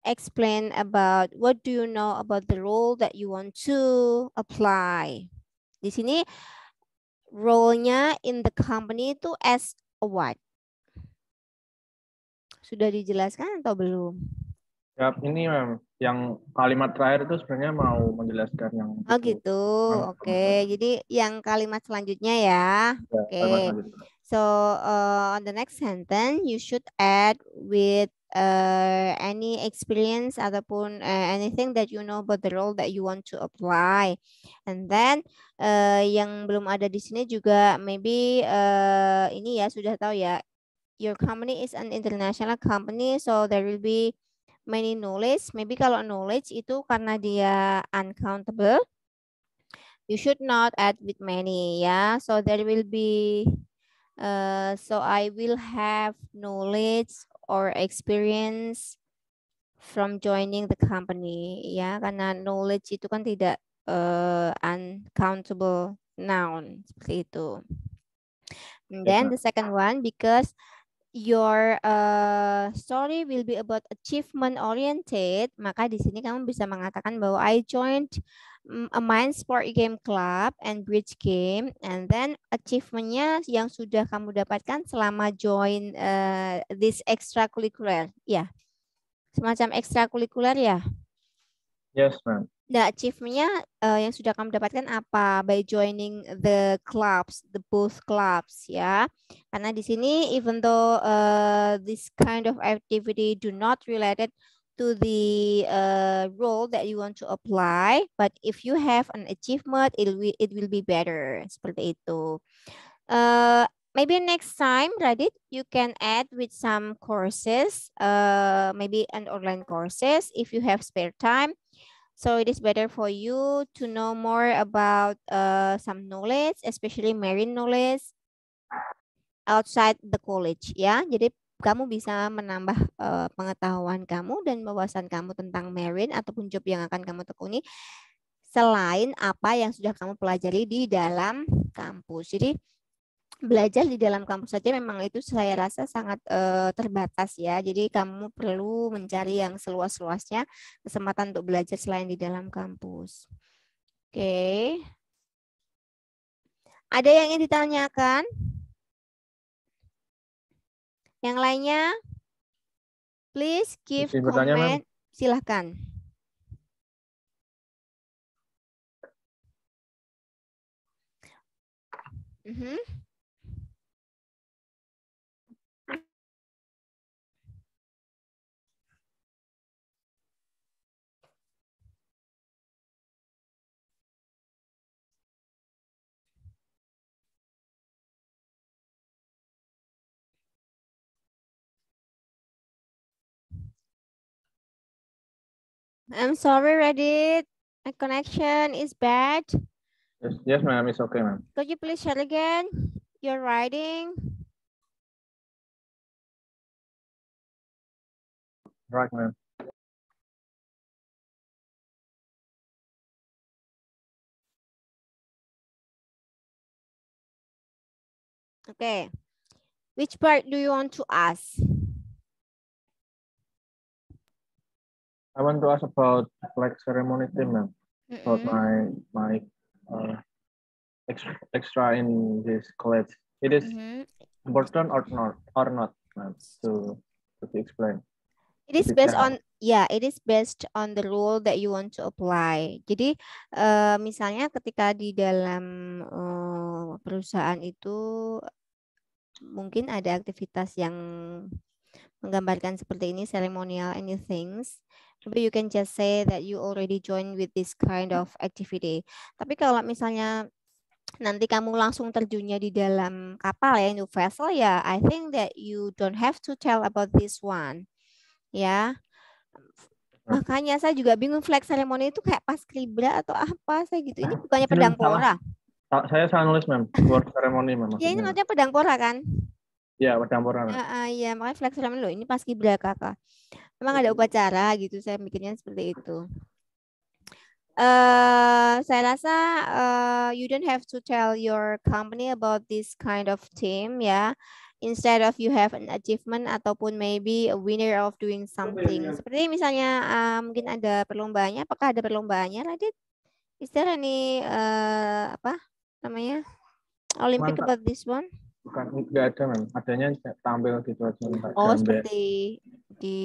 [SPEAKER 2] explain about what do you know about the role that you want to apply. Di sini role-nya in the company itu as a what? Sudah dijelaskan atau belum?
[SPEAKER 6] Ya, ini mem Yang kalimat terakhir itu sebenarnya mau menjelaskan yang
[SPEAKER 2] Oh gitu. Oke, okay. jadi yang kalimat selanjutnya ya. ya Oke. Okay. So uh, on the next sentence, you should add with uh, any experience ataupun uh, anything that you know about the role that you want to apply. And then uh, yang belum ada di sini juga maybe uh, ini ya sudah tahu ya. Your company is an international company, so there will be many knowledge. Maybe kalau knowledge itu karena dia uncountable, you should not add with many ya. So there will be Uh, so I will have knowledge or experience from joining the company. Ya, karena knowledge itu kan tidak uh, uncountable noun seperti itu. And then the second one because your uh, story will be about achievement oriented, maka di sini kamu bisa mengatakan bahwa I joined mm, a mind sport game club and bridge game, and then achievementnya yang sudah kamu dapatkan selama join uh, this extracurricular, ya, yeah. semacam extracurricular ya. Yes, ma'am. Nah, achievement-nya uh, eh, yang sudah kamu dapatkan apa? By joining the clubs, the both clubs ya. Karena di sini even though uh, this kind of activity do not related to the uh, role that you want to apply, but if you have an achievement, it will it will be better. Seperti itu. Uh, maybe next time, Radit, you can add with some courses, uh, maybe an online courses if you have spare time. So it is better for you to know more about uh, some knowledge, especially marine knowledge outside the college ya. Jadi kamu bisa menambah uh, pengetahuan kamu dan wawasan kamu tentang marine ataupun job yang akan kamu tekuni selain apa yang sudah kamu pelajari di dalam kampus. Jadi belajar di dalam kampus saja memang itu saya rasa sangat uh, terbatas ya. Jadi kamu perlu mencari yang seluas-luasnya kesempatan untuk belajar selain di dalam kampus. Oke. Okay. Ada yang ingin ditanyakan?
[SPEAKER 1] Yang lainnya? Please give bertanya, comment. Silahkan.
[SPEAKER 4] Mm -hmm.
[SPEAKER 2] I'm sorry, Reddit. My connection is bad.
[SPEAKER 6] Yes, yes ma'am. It's okay, ma'am.
[SPEAKER 2] Could you please share again your writing?
[SPEAKER 1] Right, ma'am. Okay. Which
[SPEAKER 2] part do you want to ask?
[SPEAKER 6] I want to ask about like ceremony team, Mm-hmm. About my my uh, extra, extra in this college. It is mm-hmm. important or not
[SPEAKER 5] or not, ma'am, to to explain. It
[SPEAKER 2] is based on ya, yeah, it is based on the rule that you want to apply. Jadi uh, misalnya ketika di dalam uh, perusahaan itu mungkin ada aktivitas yang menggambarkan seperti ini ceremonial anything. things tapi you can just say that you already join with this kind of activity. Tapi kalau misalnya nanti kamu langsung terjunnya di dalam kapal ya, new vessel ya, I think that you don't have to tell about this one. Ya. Makanya saya juga bingung flag ceremony itu kayak pas kribra atau apa saya gitu. Ini bukannya pedang pora.
[SPEAKER 6] Saya salah nulis, Mem. Word ceremony, memang. Ya, ini
[SPEAKER 2] maksudnya pedang pora kan?
[SPEAKER 6] Iya, pedang pora. Ah, ah,
[SPEAKER 2] iya, uh, uh, makanya flag ceremony loh. Ini pas kibra, Kakak. Emang ada upacara gitu, saya mikirnya seperti itu. Uh, saya rasa uh, you don't have to tell your company about this kind of team ya. Yeah. Instead of you have an achievement ataupun maybe a winner of doing something. Seperti misalnya uh, mungkin ada perlombaannya. Apakah ada perlombaannya, Radit? Is there any uh, apa namanya Olympic Mantap. about this one?
[SPEAKER 6] bukan nggak ada mem adanya tampil gitu aja oh seperti
[SPEAKER 2] di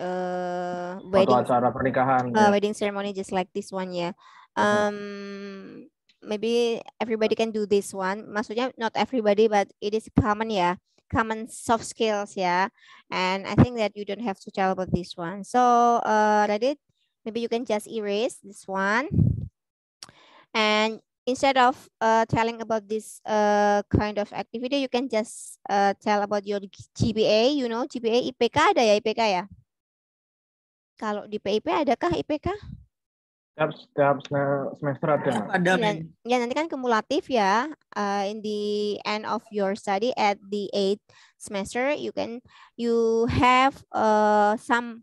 [SPEAKER 2] uh, wedding Atau acara pernikahan uh, ya. wedding ceremony just like this one ya yeah. um maybe everybody can do this one maksudnya not everybody but it is common ya yeah. common soft skills ya yeah. and I think that you don't have to tell about this one so uh Radit maybe you can just erase this one and instead of uh, telling about this uh, kind of activity, you can just uh, tell about your GPA. You know, GPA IPK ada ya IPK ya? Kalau di PIP adakah IPK?
[SPEAKER 3] Setiap, setiap semester ada. Ada.
[SPEAKER 2] ya nanti kan kumulatif ya. Uh, in the end of your study at the eighth semester, you can you have uh, some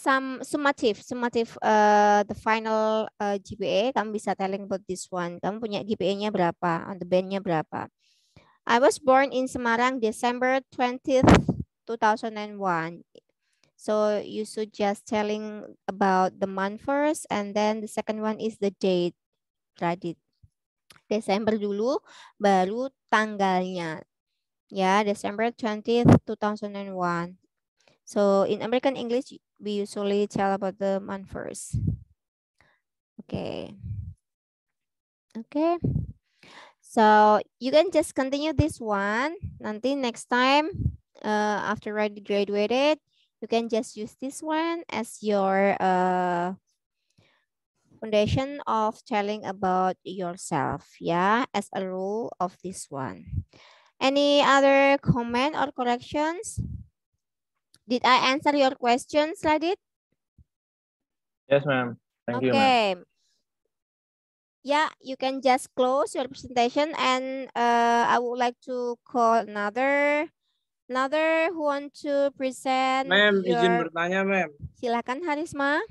[SPEAKER 2] some summative, summative uh, eh, the final uh, eh, GPA. Kamu bisa telling about this one. Kamu punya GPA-nya berapa, on the band-nya berapa. I was born in Semarang, December 20th, 2001. So you should just telling about the month first, and then the second one is the date, Radit. Desember dulu, baru tanggalnya. Ya, December 20th, 2001. So in American English, we usually tell about the month first. Okay. Okay. So you can just continue this one. Nanti next time, uh, after I graduated, you can just use this one as your uh, foundation of telling about yourself, yeah, as a rule of this one. Any other comment or corrections? Did I answer your questions, Sladit?
[SPEAKER 5] Yes, ma'am. Thank okay.
[SPEAKER 6] you, ma'am.
[SPEAKER 2] Yeah, you can just close your presentation and uh, I would like to call another another who want to present. Ma'am, your... izin
[SPEAKER 3] bertanya, ma'am.
[SPEAKER 2] Silakan Harisma.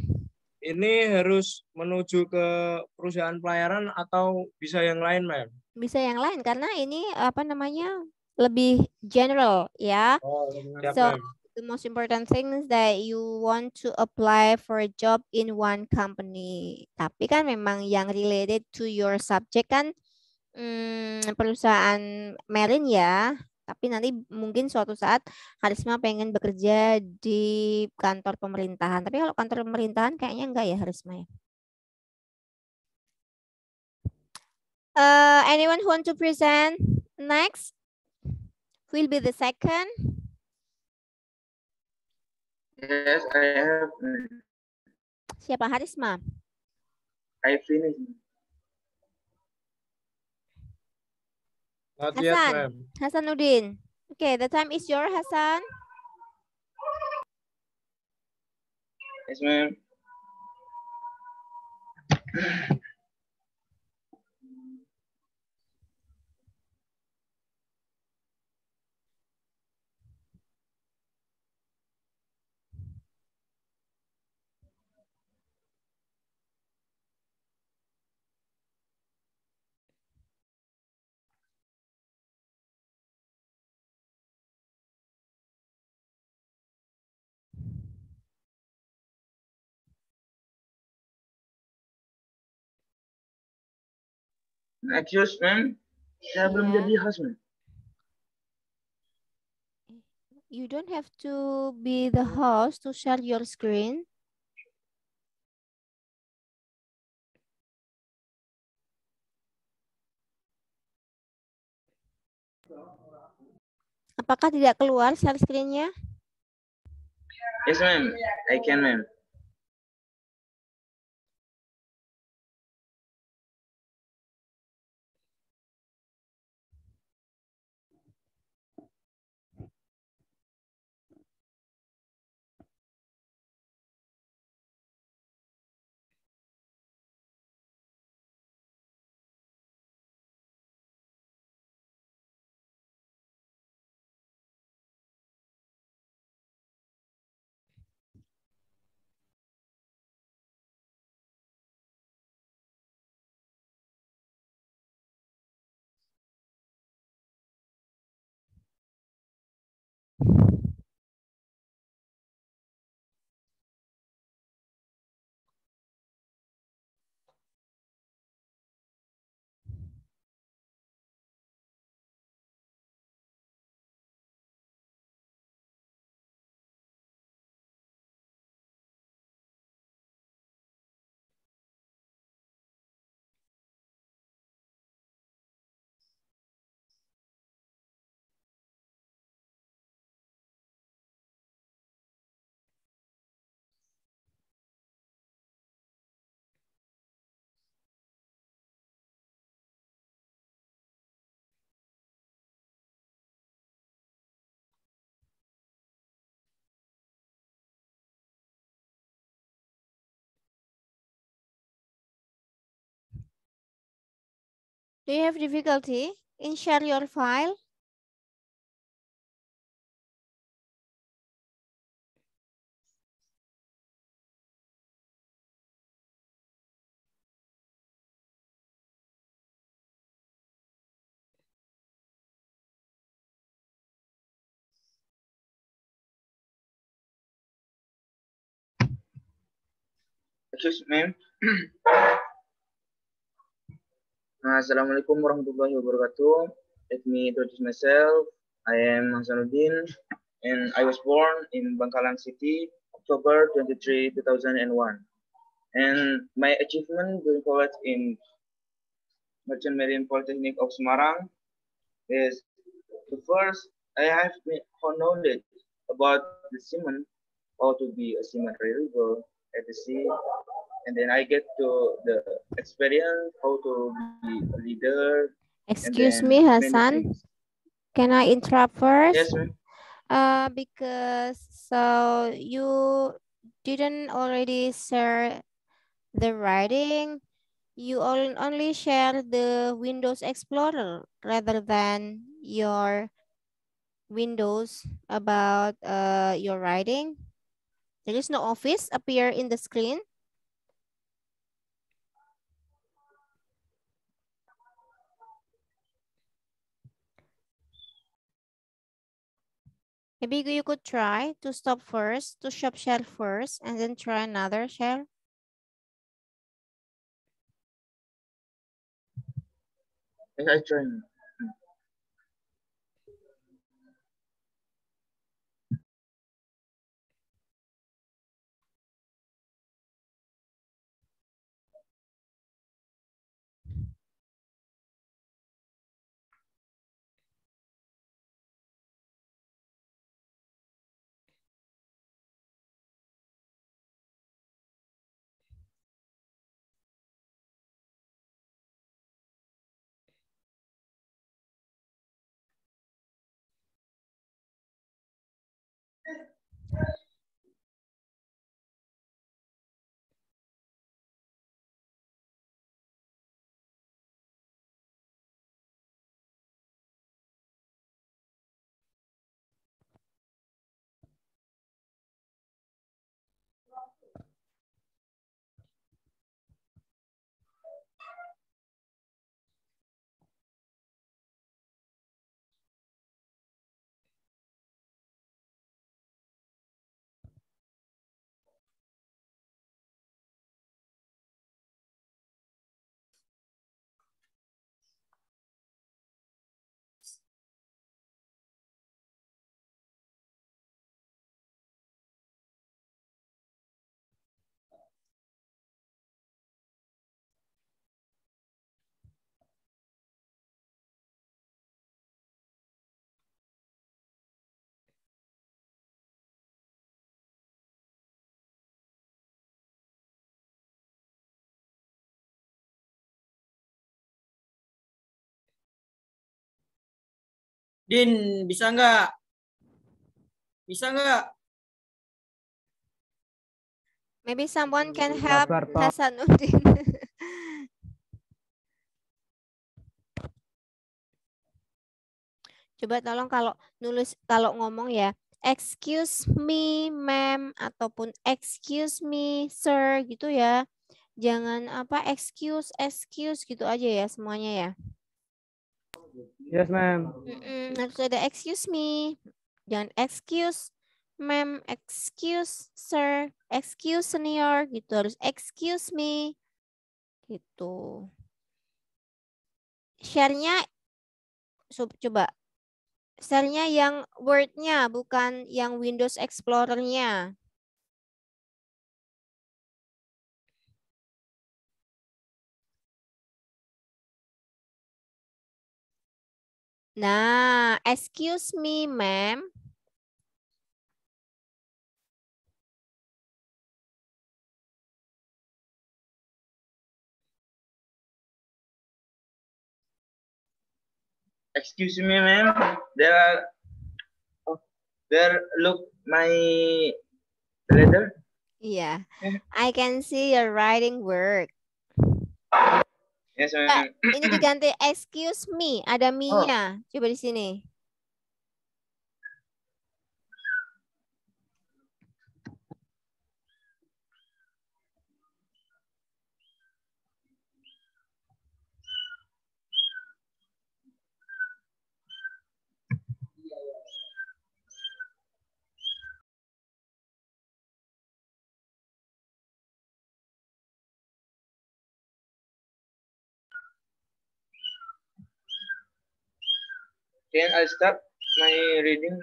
[SPEAKER 3] Ini harus menuju ke perusahaan pelayaran atau bisa yang lain, ma'am?
[SPEAKER 2] Bisa yang lain karena ini apa namanya? lebih general ya. Oh, siap, so, the most important things that you want to apply for a job in one company. Tapi kan memang yang related to your subject kan hmm, perusahaan marine ya. Tapi nanti mungkin suatu saat Harisma pengen bekerja di kantor pemerintahan. Tapi kalau kantor pemerintahan kayaknya enggak ya Harisma ya. Uh, anyone who want to present next will be the second.
[SPEAKER 1] Yes, I have.
[SPEAKER 2] Siapa Harisma?
[SPEAKER 1] I finish. Not Hasan. Yet, ma'am.
[SPEAKER 2] Hasanuddin. Okay, the time is your Hasan.
[SPEAKER 1] Yes, ma'am.
[SPEAKER 5] Excuse, me. saya yeah. belum iya. jadi host man.
[SPEAKER 2] You don't have to be the host to share your screen. Apakah tidak keluar share screen-nya?
[SPEAKER 1] Yes, ma'am. I can, ma'am. Do you have difficulty in share your file? Yes, ma'am.
[SPEAKER 5] Assalamualaikum warahmatullahi wabarakatuh. Let me introduce myself. I am Hasanuddin and I was born in Bangkalan City, October 23, 2001. And my achievement during college in Merchant Marine Polytechnic of Semarang is the first I have been knowledge about the seaman, how to be a seaman reliable at the sea, and then I get to the experience how to be a leader.
[SPEAKER 2] Excuse me, Hassan. Can I interrupt first? Yes, ma'am. Uh, because so you didn't already share the writing, you only share the Windows Explorer rather than your windows about uh, your writing. There is no office appear in the screen. Maybe you could try to stop first, to shop shell first, and then try another shell.
[SPEAKER 1] I try. Din, bisa nggak? Bisa nggak?
[SPEAKER 2] Maybe someone can help Hasanuddin. Coba tolong kalau nulis kalau ngomong ya, excuse me, ma'am ataupun excuse me, sir gitu ya. Jangan apa excuse excuse gitu aja ya semuanya ya. Yes, ma'am. Mm-mm, harus ada excuse me. Jangan excuse ma'am, excuse sir, excuse senior gitu harus excuse me gitu. Share-nya coba share-nya yang Word-nya bukan yang Windows Explorer-nya.
[SPEAKER 1] Nah, excuse me, ma'am.
[SPEAKER 5] Excuse me, ma'am. There are there look my
[SPEAKER 2] letter. Yeah. Mm-hmm. I can see your writing work. Yes, ma'am. Ini diganti excuse me, ada me-nya. Oh. Coba di sini.
[SPEAKER 5] Can I start my reading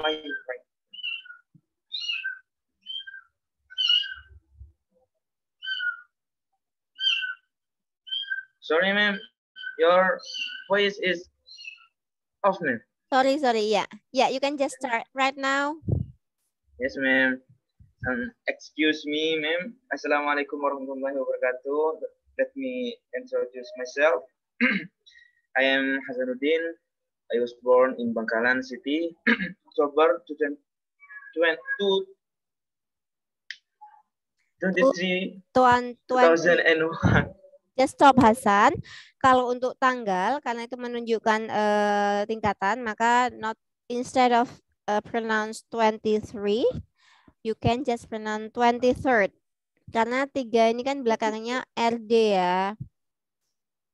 [SPEAKER 5] my friend. Sorry, ma'am. Your voice is off, ma'am.
[SPEAKER 2] Sorry, sorry. Yeah, yeah. You can just start right now.
[SPEAKER 5] Yes, ma'am. Um, excuse me, ma'am. Assalamualaikum warahmatullahi wabarakatuh let me introduce myself. I am Hasanuddin. I was born in Bangkalan City, October 2001.
[SPEAKER 2] Just stop Hasan. Kalau untuk tanggal, karena itu menunjukkan uh, tingkatan, maka not instead of uh, pronounce 23, you can just pronounce 23rd. Karena tiga ini kan belakangnya RD ya.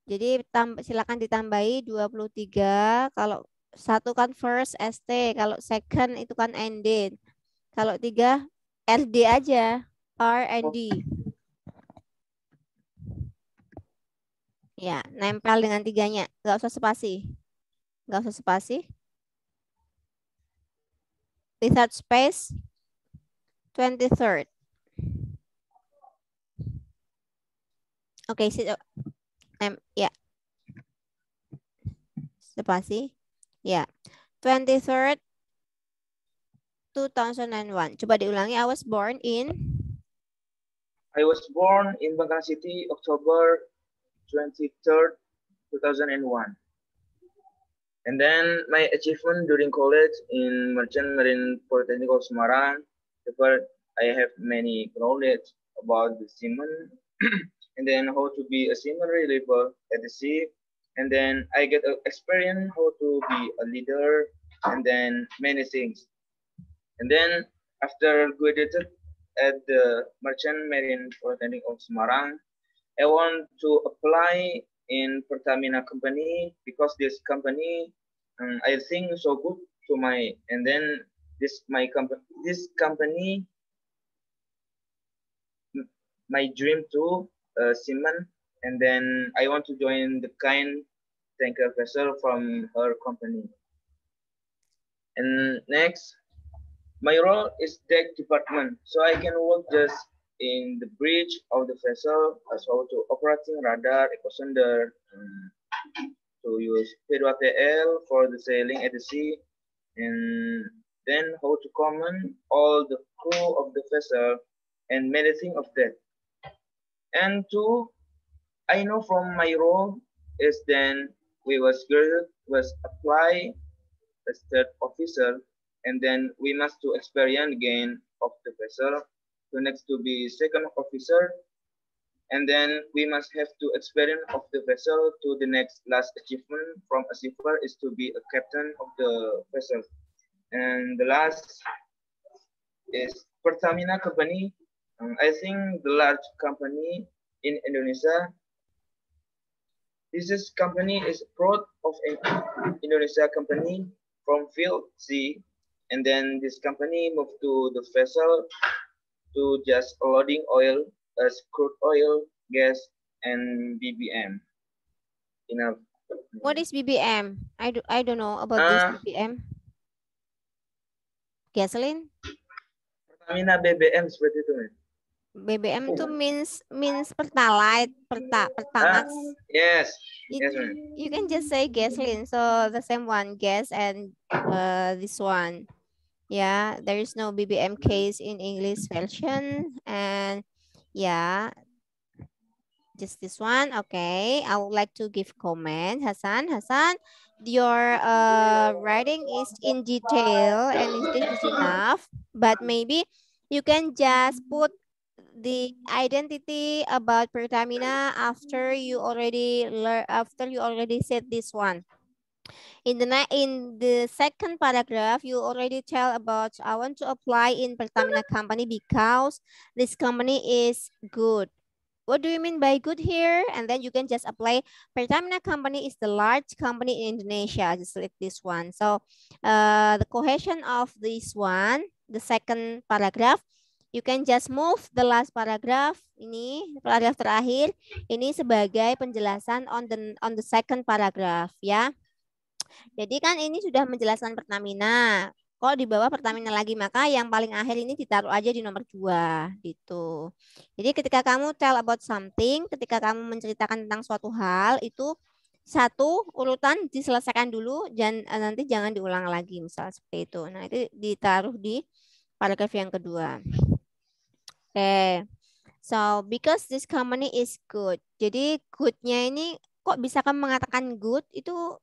[SPEAKER 2] Jadi tam silakan ditambahi 23. Kalau satu kan first ST, kalau second itu kan ND. Kalau tiga RD aja, R and D. Ya, nempel dengan tiganya. Nggak usah spasi. Nggak usah spasi. Without space, 23rd. Okay, sit i Um, yeah. The Sepasi. Yeah. 23rd, 2001. Coba diulangi, I was born in?
[SPEAKER 5] I was born in Bangka City, October 23rd, 2001. And then my achievement during college in Merchant Marine Polytechnic of Semarang, I have many knowledge about the seamen and then how to be a senior level at the sea. And then I get experience how to be a leader and then many things. And then after graduated at the Merchant Marine Polytechnic of Semarang, I want to apply in Pertamina company because this company um, I think so good to my and then this my company this company my dream too uh, Simon, and then I want to join the kind tanker vessel from her company. And next, my role is deck department, so I can work just in the bridge of the vessel as well to operating radar, ecosonder,
[SPEAKER 4] um,
[SPEAKER 5] to use PWTL for the sailing at the sea,
[SPEAKER 1] and
[SPEAKER 5] then how to command all the crew of the vessel and things of that. And two, I know from my role is then we was graded was apply as third officer and then we must to experience gain of the vessel to next to be second officer and then we must have to experience of the vessel to the next last achievement from a shipper is to be a captain of the vessel and the last is Pertamina company um, I think the large company in Indonesia, this company is proud of an Indonesia company from field C, and then this company moved to the vessel to just loading oil as uh, crude oil, gas, and BBM. Enough.
[SPEAKER 2] What is BBM? I do I don't know about uh, this BBM. Gasoline.
[SPEAKER 5] Pertamina BBM seperti itu, nih.
[SPEAKER 2] BBM itu oh. means means pertalite, perta pertamax. Ah, yes. yes ma'am. You can just say gasoline. So the same one, gas and uh, this one. Yeah, there is no BBM case in English version, and yeah, just this one. Okay, I would like to give comment, Hassan. Hassan, your uh, writing is in detail and it is enough, but maybe you can just put the identity about Pertamina after you already learn after you already said this one. In the in the second paragraph, you already tell about I want to apply in Pertamina company because this company is good. What do you mean by good here? And then you can just apply Pertamina company is the large company in Indonesia. Just like this one. So uh, the cohesion of this one, the second paragraph, You can just move the last paragraph ini paragraf terakhir ini sebagai penjelasan on the on the second paragraph ya. Jadi kan ini sudah menjelaskan Pertamina. Kalau di bawah Pertamina lagi maka yang paling akhir ini ditaruh aja di nomor dua gitu. Jadi ketika kamu tell about something, ketika kamu menceritakan tentang suatu hal itu satu urutan diselesaikan dulu dan eh, nanti jangan diulang lagi misal seperti itu. Nah itu ditaruh di paragraf yang kedua. Okay. So, because this company is good. Jadi, goodnya ini kok bisa kamu mengatakan good itu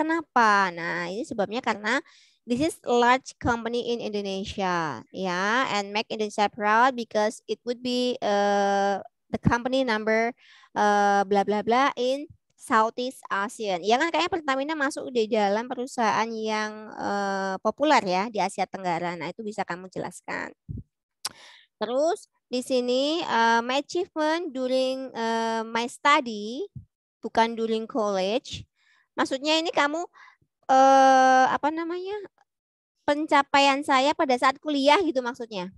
[SPEAKER 2] kenapa? Nah, ini sebabnya karena this is large company in Indonesia, ya, yeah, and make Indonesia proud because it would be uh, the company number uh, bla bla bla in Southeast ASEAN. Ya kan kayaknya Pertamina masuk di dalam perusahaan yang uh, populer ya di Asia Tenggara. Nah, itu bisa kamu jelaskan. Terus di sini uh, my achievement during uh, my study bukan during college. Maksudnya ini kamu uh, apa namanya? pencapaian saya pada saat kuliah gitu
[SPEAKER 1] maksudnya.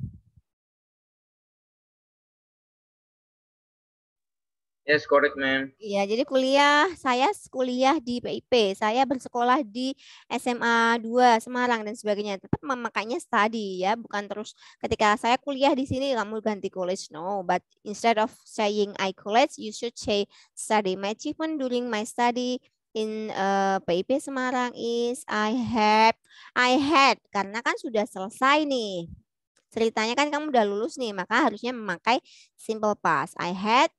[SPEAKER 5] Yes, correct, ma'am.
[SPEAKER 2] Iya, jadi kuliah saya kuliah di PIP, saya bersekolah di SMA 2 Semarang dan sebagainya. Tetap memakainya study ya, bukan terus ketika saya kuliah di sini kamu ganti college. No, but instead of saying I college, you should say study. My achievement during my study in uh, eh, PIP Semarang is I have I had karena kan sudah selesai nih. Ceritanya kan kamu udah lulus nih, maka harusnya memakai simple past. I had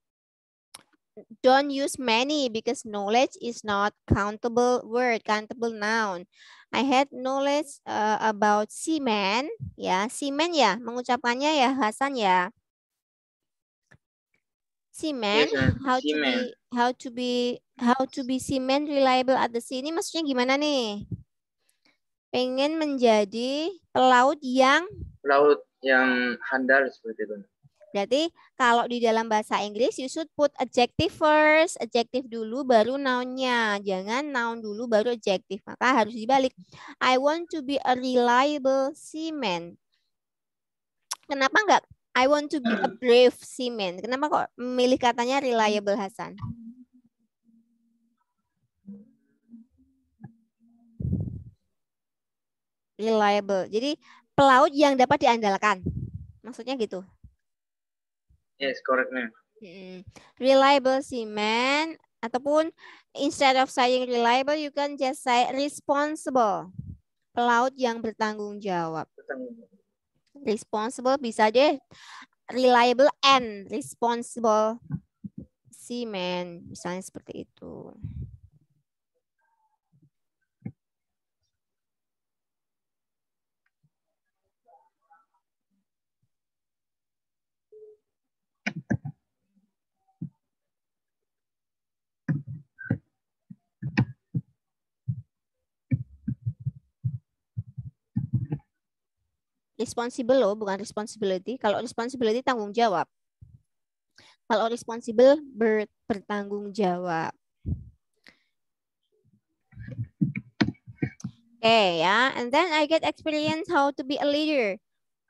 [SPEAKER 2] don't use many because knowledge is not countable word, countable noun. I had knowledge uh, about semen, Ya, semen ya, mengucapkannya ya Hasan ya. Semen, yes, iya, how to be how to be how to be semen reliable at the sea. Ini maksudnya gimana nih? Pengen menjadi pelaut yang
[SPEAKER 5] pelaut yang handal seperti itu.
[SPEAKER 2] Berarti kalau di dalam bahasa Inggris you should put adjective first, adjective dulu baru nounnya, Jangan noun dulu baru adjective. Maka harus dibalik. I want to be a reliable seaman. Kenapa enggak I want to be a brave seaman? Kenapa kok memilih katanya reliable Hasan? Reliable. Jadi pelaut yang dapat diandalkan. Maksudnya gitu.
[SPEAKER 5] Yes, correct ma'am.
[SPEAKER 2] Mm -hmm. Reliable seaman ataupun instead of saying reliable you can just say responsible. Pelaut yang bertanggung jawab. Bertanggung Responsible bisa deh. Reliable and responsible seaman misalnya seperti itu. responsible loh, bukan responsibility. Kalau responsibility tanggung jawab. Kalau responsible ber bertanggung jawab. okay, ya. And then I get experience how to be a leader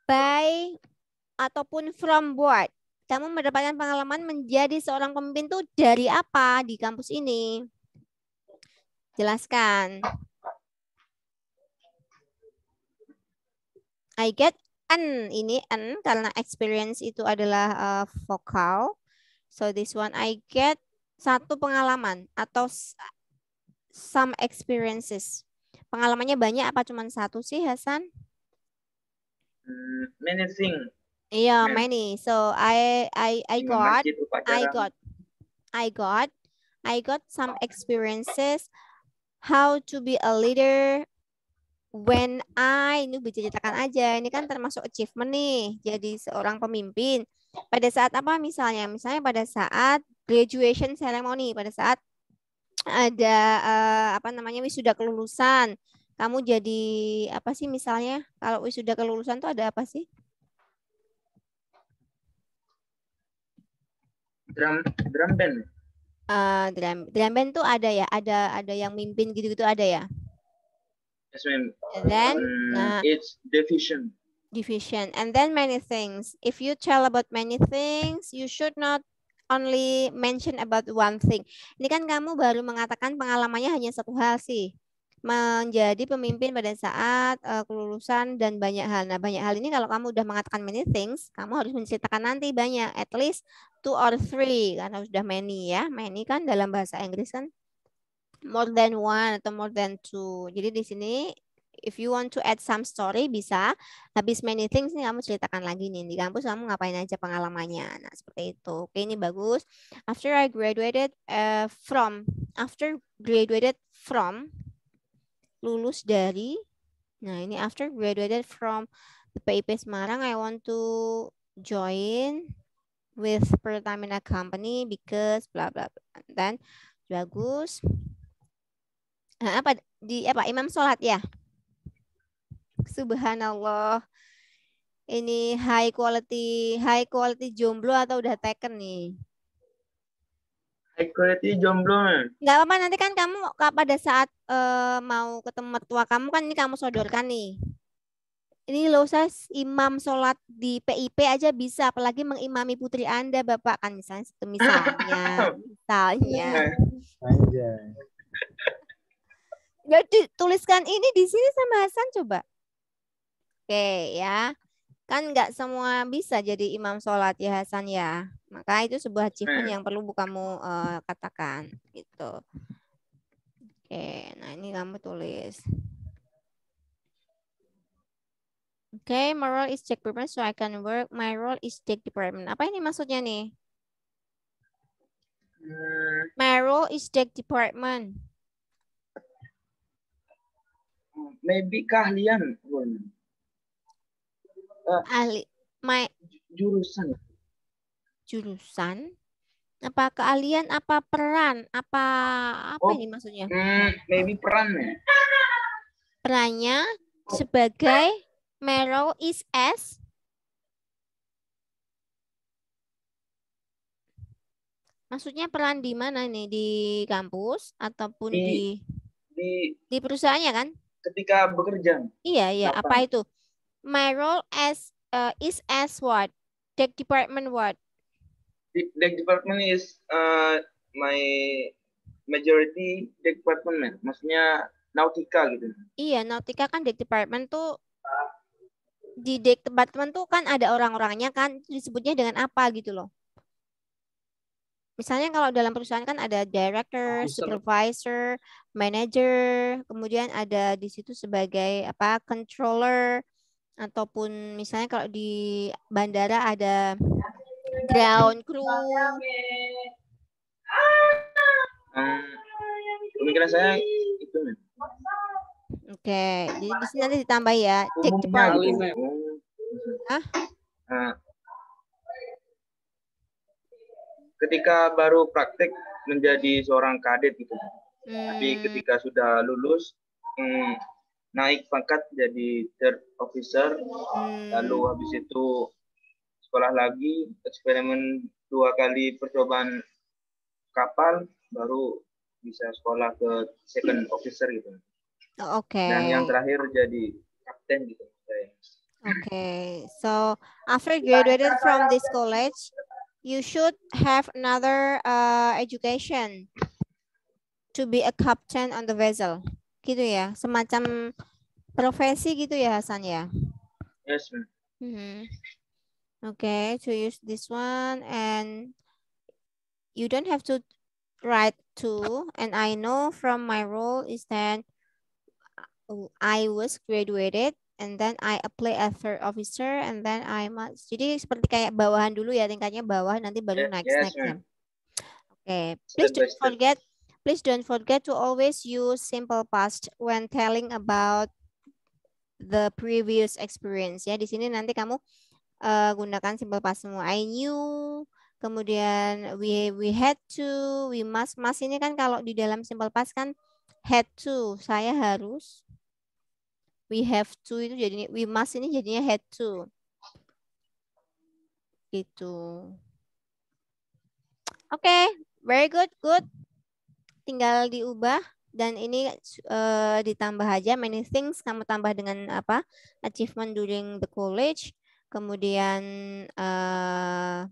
[SPEAKER 2] by ataupun from what. Kamu mendapatkan pengalaman menjadi seorang pemimpin itu dari apa di kampus ini? Jelaskan. I get an ini an karena experience itu adalah uh, vokal. So this one I get satu pengalaman atau some experiences. Pengalamannya banyak apa cuman satu sih Hasan?
[SPEAKER 5] Hmm, many thing
[SPEAKER 2] Iya, yeah, hmm. many. So I I I got I got I got I got some experiences how to be a leader when I ini berceritakan aja ini kan termasuk achievement nih jadi seorang pemimpin pada saat apa misalnya misalnya pada saat graduation ceremony pada saat ada uh, apa namanya wisuda kelulusan kamu jadi apa sih misalnya kalau wisuda kelulusan tuh ada apa sih
[SPEAKER 5] drum drum
[SPEAKER 2] band uh, drum drum band tuh ada ya ada ada yang mimpin gitu gitu ada ya
[SPEAKER 5] Yes, and Then um, uh, it's deficient.
[SPEAKER 2] Deficient. And then many things. If you tell about many things, you should not only mention about one thing. Ini kan kamu baru mengatakan pengalamannya hanya satu hal sih. Menjadi pemimpin pada saat uh, kelulusan dan banyak hal. Nah, banyak hal ini kalau kamu udah mengatakan many things, kamu harus menceritakan nanti banyak. At least two or three. Karena sudah many ya. Many kan dalam bahasa Inggris kan more than one atau more than two. Jadi di sini if you want to add some story bisa. Habis many things ini kamu ceritakan lagi nih di kampus kamu ngapain aja pengalamannya. Nah seperti itu. Oke ini bagus. After I graduated uh, from after graduated from lulus dari nah ini after graduated from the PIP Semarang I want to join with Pertamina company because blah blah blah. then bagus apa di apa imam sholat ya subhanallah ini high quality high quality jomblo atau udah taken nih
[SPEAKER 5] high quality jomblo
[SPEAKER 2] nggak apa-apa nanti kan kamu pada saat uh, mau ketemu tua kamu kan ini kamu sodorkan nih ini loh saya imam sholat di PIP aja bisa apalagi mengimami putri anda bapak kan misalnya misalnya
[SPEAKER 1] misalnya
[SPEAKER 2] jadi ya, tuliskan ini di sini sama Hasan coba. Oke ya. Kan nggak semua bisa jadi imam sholat ya Hasan ya. Maka itu sebuah achievement yang perlu kamu uh, katakan gitu. Oke, nah ini kamu tulis. Oke, okay, my role is check department so I can work. My role is check department. Apa ini maksudnya nih?
[SPEAKER 5] Hmm.
[SPEAKER 2] My role is check department. maybe keahlian uh, ahli my jurusan jurusan apa keahlian apa peran apa apa oh, ini maksudnya mm, maybe peran ya perannya oh. sebagai Meryl is as Maksudnya peran di mana nih di kampus ataupun di, di, di perusahaannya kan?
[SPEAKER 5] ketika bekerja.
[SPEAKER 2] Iya, iya. Apa, apa itu? My role as uh, is as what? Deck department what?
[SPEAKER 5] Deck department is uh, my majority deck department. Maksudnya nautika gitu.
[SPEAKER 2] Iya, nautika kan deck department tuh di deck department tuh kan ada orang-orangnya kan disebutnya dengan apa gitu loh. Misalnya kalau dalam perusahaan kan ada director, supervisor, manager, kemudian ada di situ sebagai apa controller ataupun misalnya kalau di bandara ada ground crew.
[SPEAKER 1] Ah, pemikiran saya itu.
[SPEAKER 2] Oke, jadi di sini nanti ditambah ya. Cek the Hah?
[SPEAKER 5] Ah. ketika baru praktik menjadi seorang kadet gitu. Hmm. Tapi ketika sudah lulus hmm, naik pangkat jadi third officer, hmm. lalu habis itu sekolah lagi, eksperimen dua kali percobaan kapal, baru bisa sekolah ke second officer gitu.
[SPEAKER 2] Oh, oke. Okay. Dan yang
[SPEAKER 5] terakhir jadi kapten gitu. Oke,
[SPEAKER 2] okay. so after graduated from this college, you should have another uh, education to be a captain on the vessel. Gitu ya, semacam profesi gitu ya Hasan ya? Yes, ma'am. Mm -hmm. Okay, to use this one and you don't have to write to and I know from my role is that I was graduated and then I apply as third officer, and then I must. Jadi seperti kayak bawahan dulu ya tingkatnya bawah, nanti baru yeah, next yeah, next. Oke, okay. please don't forget, please don't forget to always use simple past when telling about the previous experience. Ya di sini nanti kamu uh, gunakan simple past semua. I knew, kemudian we we had to, we must must ini kan kalau di dalam simple past kan had to saya harus we have to itu jadinya we must ini jadinya had to. Itu. Oke, okay, very good, good. Tinggal diubah dan ini uh, ditambah aja many things kamu tambah dengan apa? achievement during the college, kemudian uh,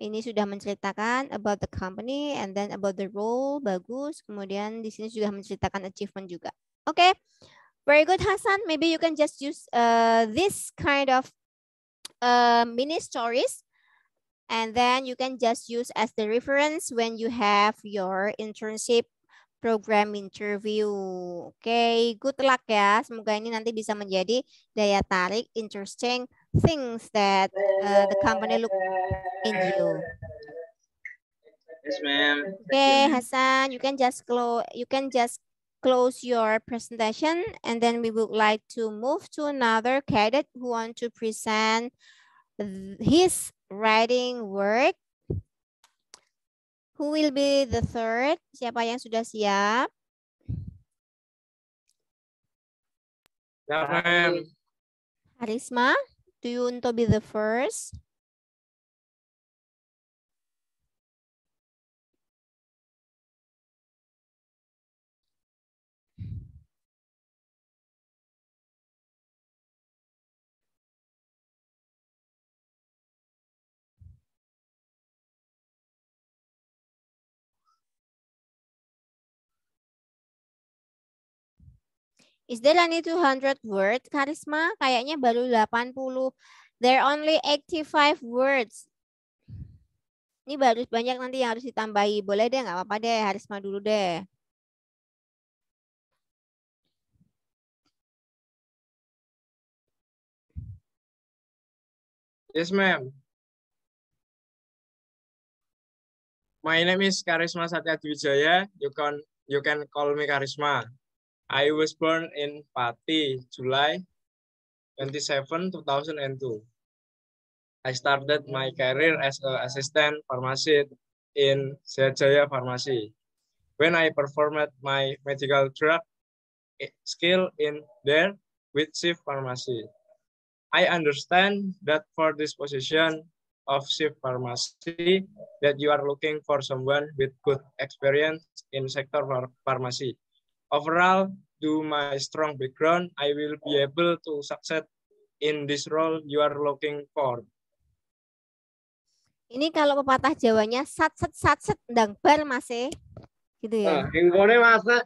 [SPEAKER 2] ini sudah menceritakan about the company and then about the role bagus kemudian di sini sudah menceritakan achievement juga oke okay. Very good, Hasan. Maybe you can just use uh, this kind of uh, mini stories and then you can just use as the reference when you have your internship program interview. okay, good luck ya. Semoga ini nanti bisa menjadi daya tarik interesting things that uh, the company look in you. Yes, ma'am. Okay, Hasan, you can just close. You can just close your presentation and then we would like to move to another cadet who want to present his writing work. Who will be the third? Siapa yang sudah siap?
[SPEAKER 1] Yeah,
[SPEAKER 2] Harisma, do you want
[SPEAKER 1] to be the first?
[SPEAKER 2] Is any 200 words, Karisma kayaknya baru 80. There are only 85 words. Ini baru banyak nanti yang harus ditambahi. Boleh deh, nggak apa-apa deh, Karisma dulu deh.
[SPEAKER 1] Yes, ma'am. My
[SPEAKER 5] name is Karisma Satya Dwijaya. You can you can call me Karisma. I was born in Pati, July 27, 2002. I started my career as an assistant pharmacist in Sejaya Pharmacy. When I performed my medical drug skill in there with chief pharmacy, I understand that for this position of chief pharmacy, that you are looking for someone with good experience in sector pharmacy overall do my strong background, I will be able to succeed in this role you are looking for.
[SPEAKER 2] Ini kalau pepatah Jawanya satset satset ndang bar Mas eh, Gitu ya.
[SPEAKER 3] Nah, Mas. E.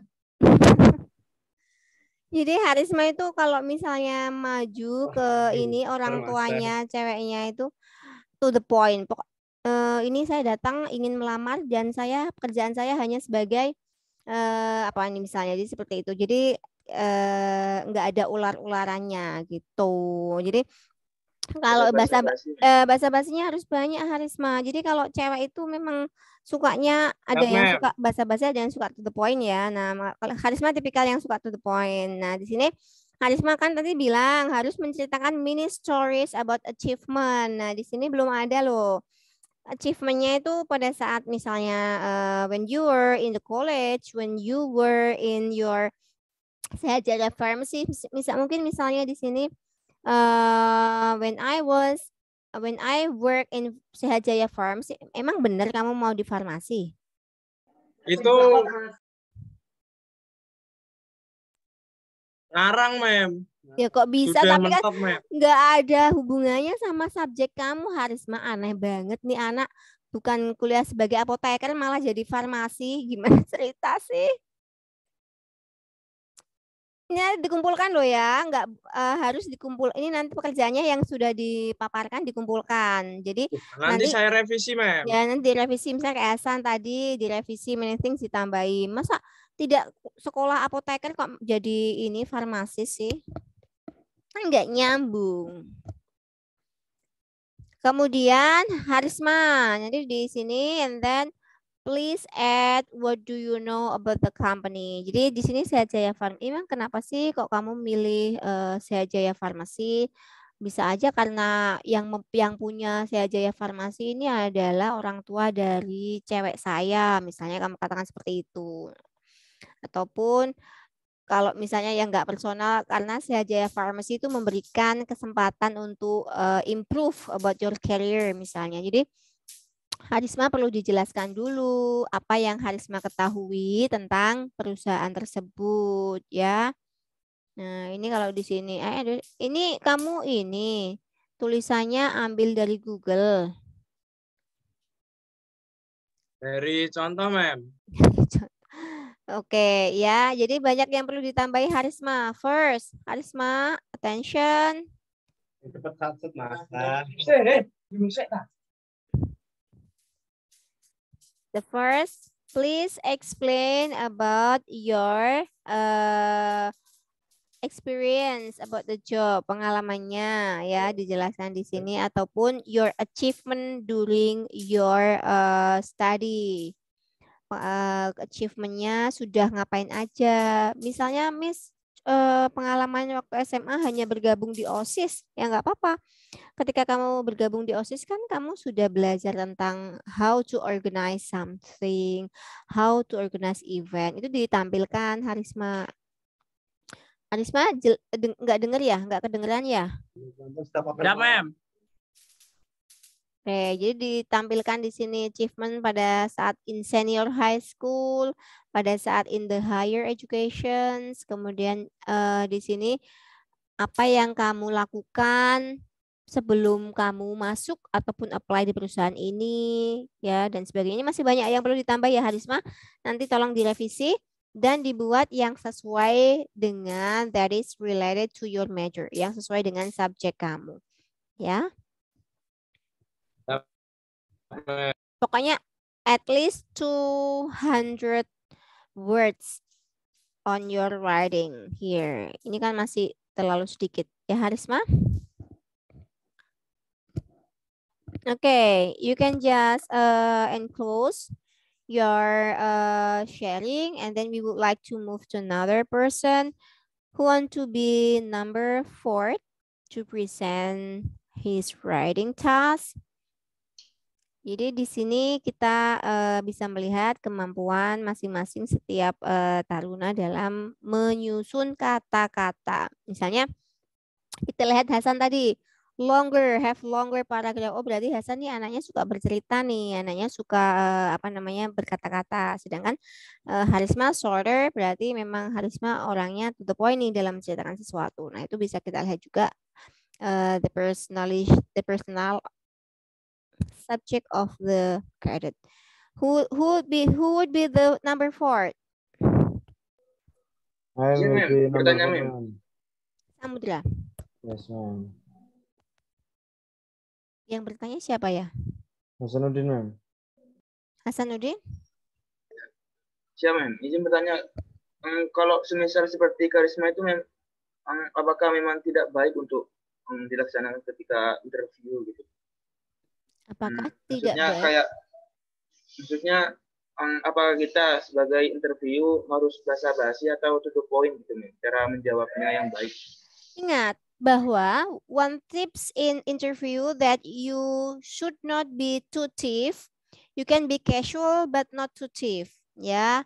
[SPEAKER 2] Jadi Harisma itu kalau misalnya maju ke ini orang e. tuanya ceweknya itu to the point. Pokok, uh, eh, ini saya datang ingin melamar dan saya pekerjaan saya hanya sebagai eh, apa ini misalnya jadi seperti itu jadi eh, nggak ada ular-ularannya gitu jadi kalau bahasa bahasa bahasanya eh, harus banyak harisma jadi kalau cewek itu memang sukanya ada yang suka bahasa bahasa dan suka to the point ya nah kalau harisma tipikal yang suka to the point nah di sini Harisma kan tadi bilang harus menceritakan mini stories about achievement. Nah, di sini belum ada loh achievementnya itu pada saat misalnya uh, when you were in the college, when you were in your saya jaga farmasi, misal mungkin misalnya di sini uh, when I was when I work in Jaya farmasi, emang benar kamu mau di farmasi?
[SPEAKER 1] Itu
[SPEAKER 3] ngarang, mem.
[SPEAKER 2] Ya kok bisa Sudah tapi mentok, kan nggak ada hubungannya sama subjek kamu Harisma aneh banget nih anak bukan kuliah sebagai apoteker malah jadi farmasi gimana cerita sih? Ini dikumpulkan loh ya, nggak uh, harus dikumpul. Ini nanti pekerjaannya yang sudah dipaparkan dikumpulkan. Jadi nanti, nanti saya
[SPEAKER 3] revisi, Mem. Ya,
[SPEAKER 2] nanti revisi misalnya kayak tadi direvisi many ditambahi. Masa tidak sekolah apoteker kok jadi ini farmasi sih? Kan nggak nyambung. Kemudian Harisma, nanti di sini and then please add what do you know about the company. Jadi di sini saya Jaya Farm. Emang kenapa sih kok kamu milih uh, eh, saya Jaya Farmasi? Bisa aja karena yang yang punya saya Jaya Farmasi ini adalah orang tua dari cewek saya, misalnya kamu katakan seperti itu. Ataupun kalau misalnya yang nggak personal karena Sehajaya Farmasi itu memberikan kesempatan untuk uh, improve about your career misalnya. Jadi Harisma perlu dijelaskan dulu apa yang Harisma ketahui tentang perusahaan tersebut ya. Nah, ini kalau di sini eh ini kamu ini tulisannya ambil dari Google.
[SPEAKER 3] Dari contoh, Mem.
[SPEAKER 2] Oke, ya. Jadi banyak yang perlu ditambahi Harisma. First, Harisma, attention.
[SPEAKER 3] Cepat satu, Mas.
[SPEAKER 5] Nah, nah.
[SPEAKER 1] Eh,
[SPEAKER 2] nah. The first, please explain about your uh, experience about the job, pengalamannya ya iya. dijelaskan di sini iya. ataupun your achievement during your uh, study uh, achievementnya sudah ngapain aja. Misalnya Miss uh, pengalaman waktu SMA hanya bergabung di OSIS, ya nggak apa-apa. Ketika kamu bergabung di OSIS kan kamu sudah belajar tentang how to organize something, how to organize event. Itu ditampilkan Harisma. Harisma nggak denger ya? Nggak kedengeran ya?
[SPEAKER 1] Iya, nggak, Mem.
[SPEAKER 2] Oke, jadi ditampilkan di sini achievement pada saat in senior high school, pada saat in the higher education, kemudian uh, di sini apa yang kamu lakukan sebelum kamu masuk ataupun apply di perusahaan ini ya dan sebagainya masih banyak yang perlu ditambah ya Harisma. Nanti tolong direvisi dan dibuat yang sesuai dengan that is related to your major, yang sesuai dengan subjek kamu. Ya. Pokoknya at least 200 words on your writing here. Ini kan masih terlalu sedikit. Ya Harisma? Oke, okay, you can just uh, enclose your uh, sharing and then we would like to move to another person who want to be number four to present his writing task. Jadi di sini kita eh, bisa melihat kemampuan masing-masing setiap eh, taruna dalam menyusun kata-kata. Misalnya kita lihat Hasan tadi longer have longer paragraph oh berarti Hasan nih anaknya suka bercerita nih anaknya suka eh, apa namanya berkata-kata sedangkan Harisma shorter berarti memang Harisma orangnya to the point nih dalam menceritakan sesuatu nah itu bisa kita lihat juga uh, the personality the personal subject of the credit. Who who would be who would be the number four? I iya, will yeah,
[SPEAKER 1] be number
[SPEAKER 3] one. Samudra. Yes, ma'am.
[SPEAKER 2] Yang bertanya siapa ya?
[SPEAKER 3] Hasanuddin, ma'am.
[SPEAKER 2] Hasanuddin?
[SPEAKER 5] Siapa ma'am. Izin bertanya, um, kalau semisal seperti karisma itu, ma'am, um, apakah memang tidak baik untuk um, dilaksanakan ketika interview gitu?
[SPEAKER 2] Hmm, Apakah hmm, tidak
[SPEAKER 5] maksudnya baik? kayak maksudnya um, apa kita sebagai interview harus bahasa basi atau tutup poin gitu nih cara menjawabnya yang baik?
[SPEAKER 2] Ingat bahwa one tips in interview that you should not be too thief. You can be casual but not too thief. Ya,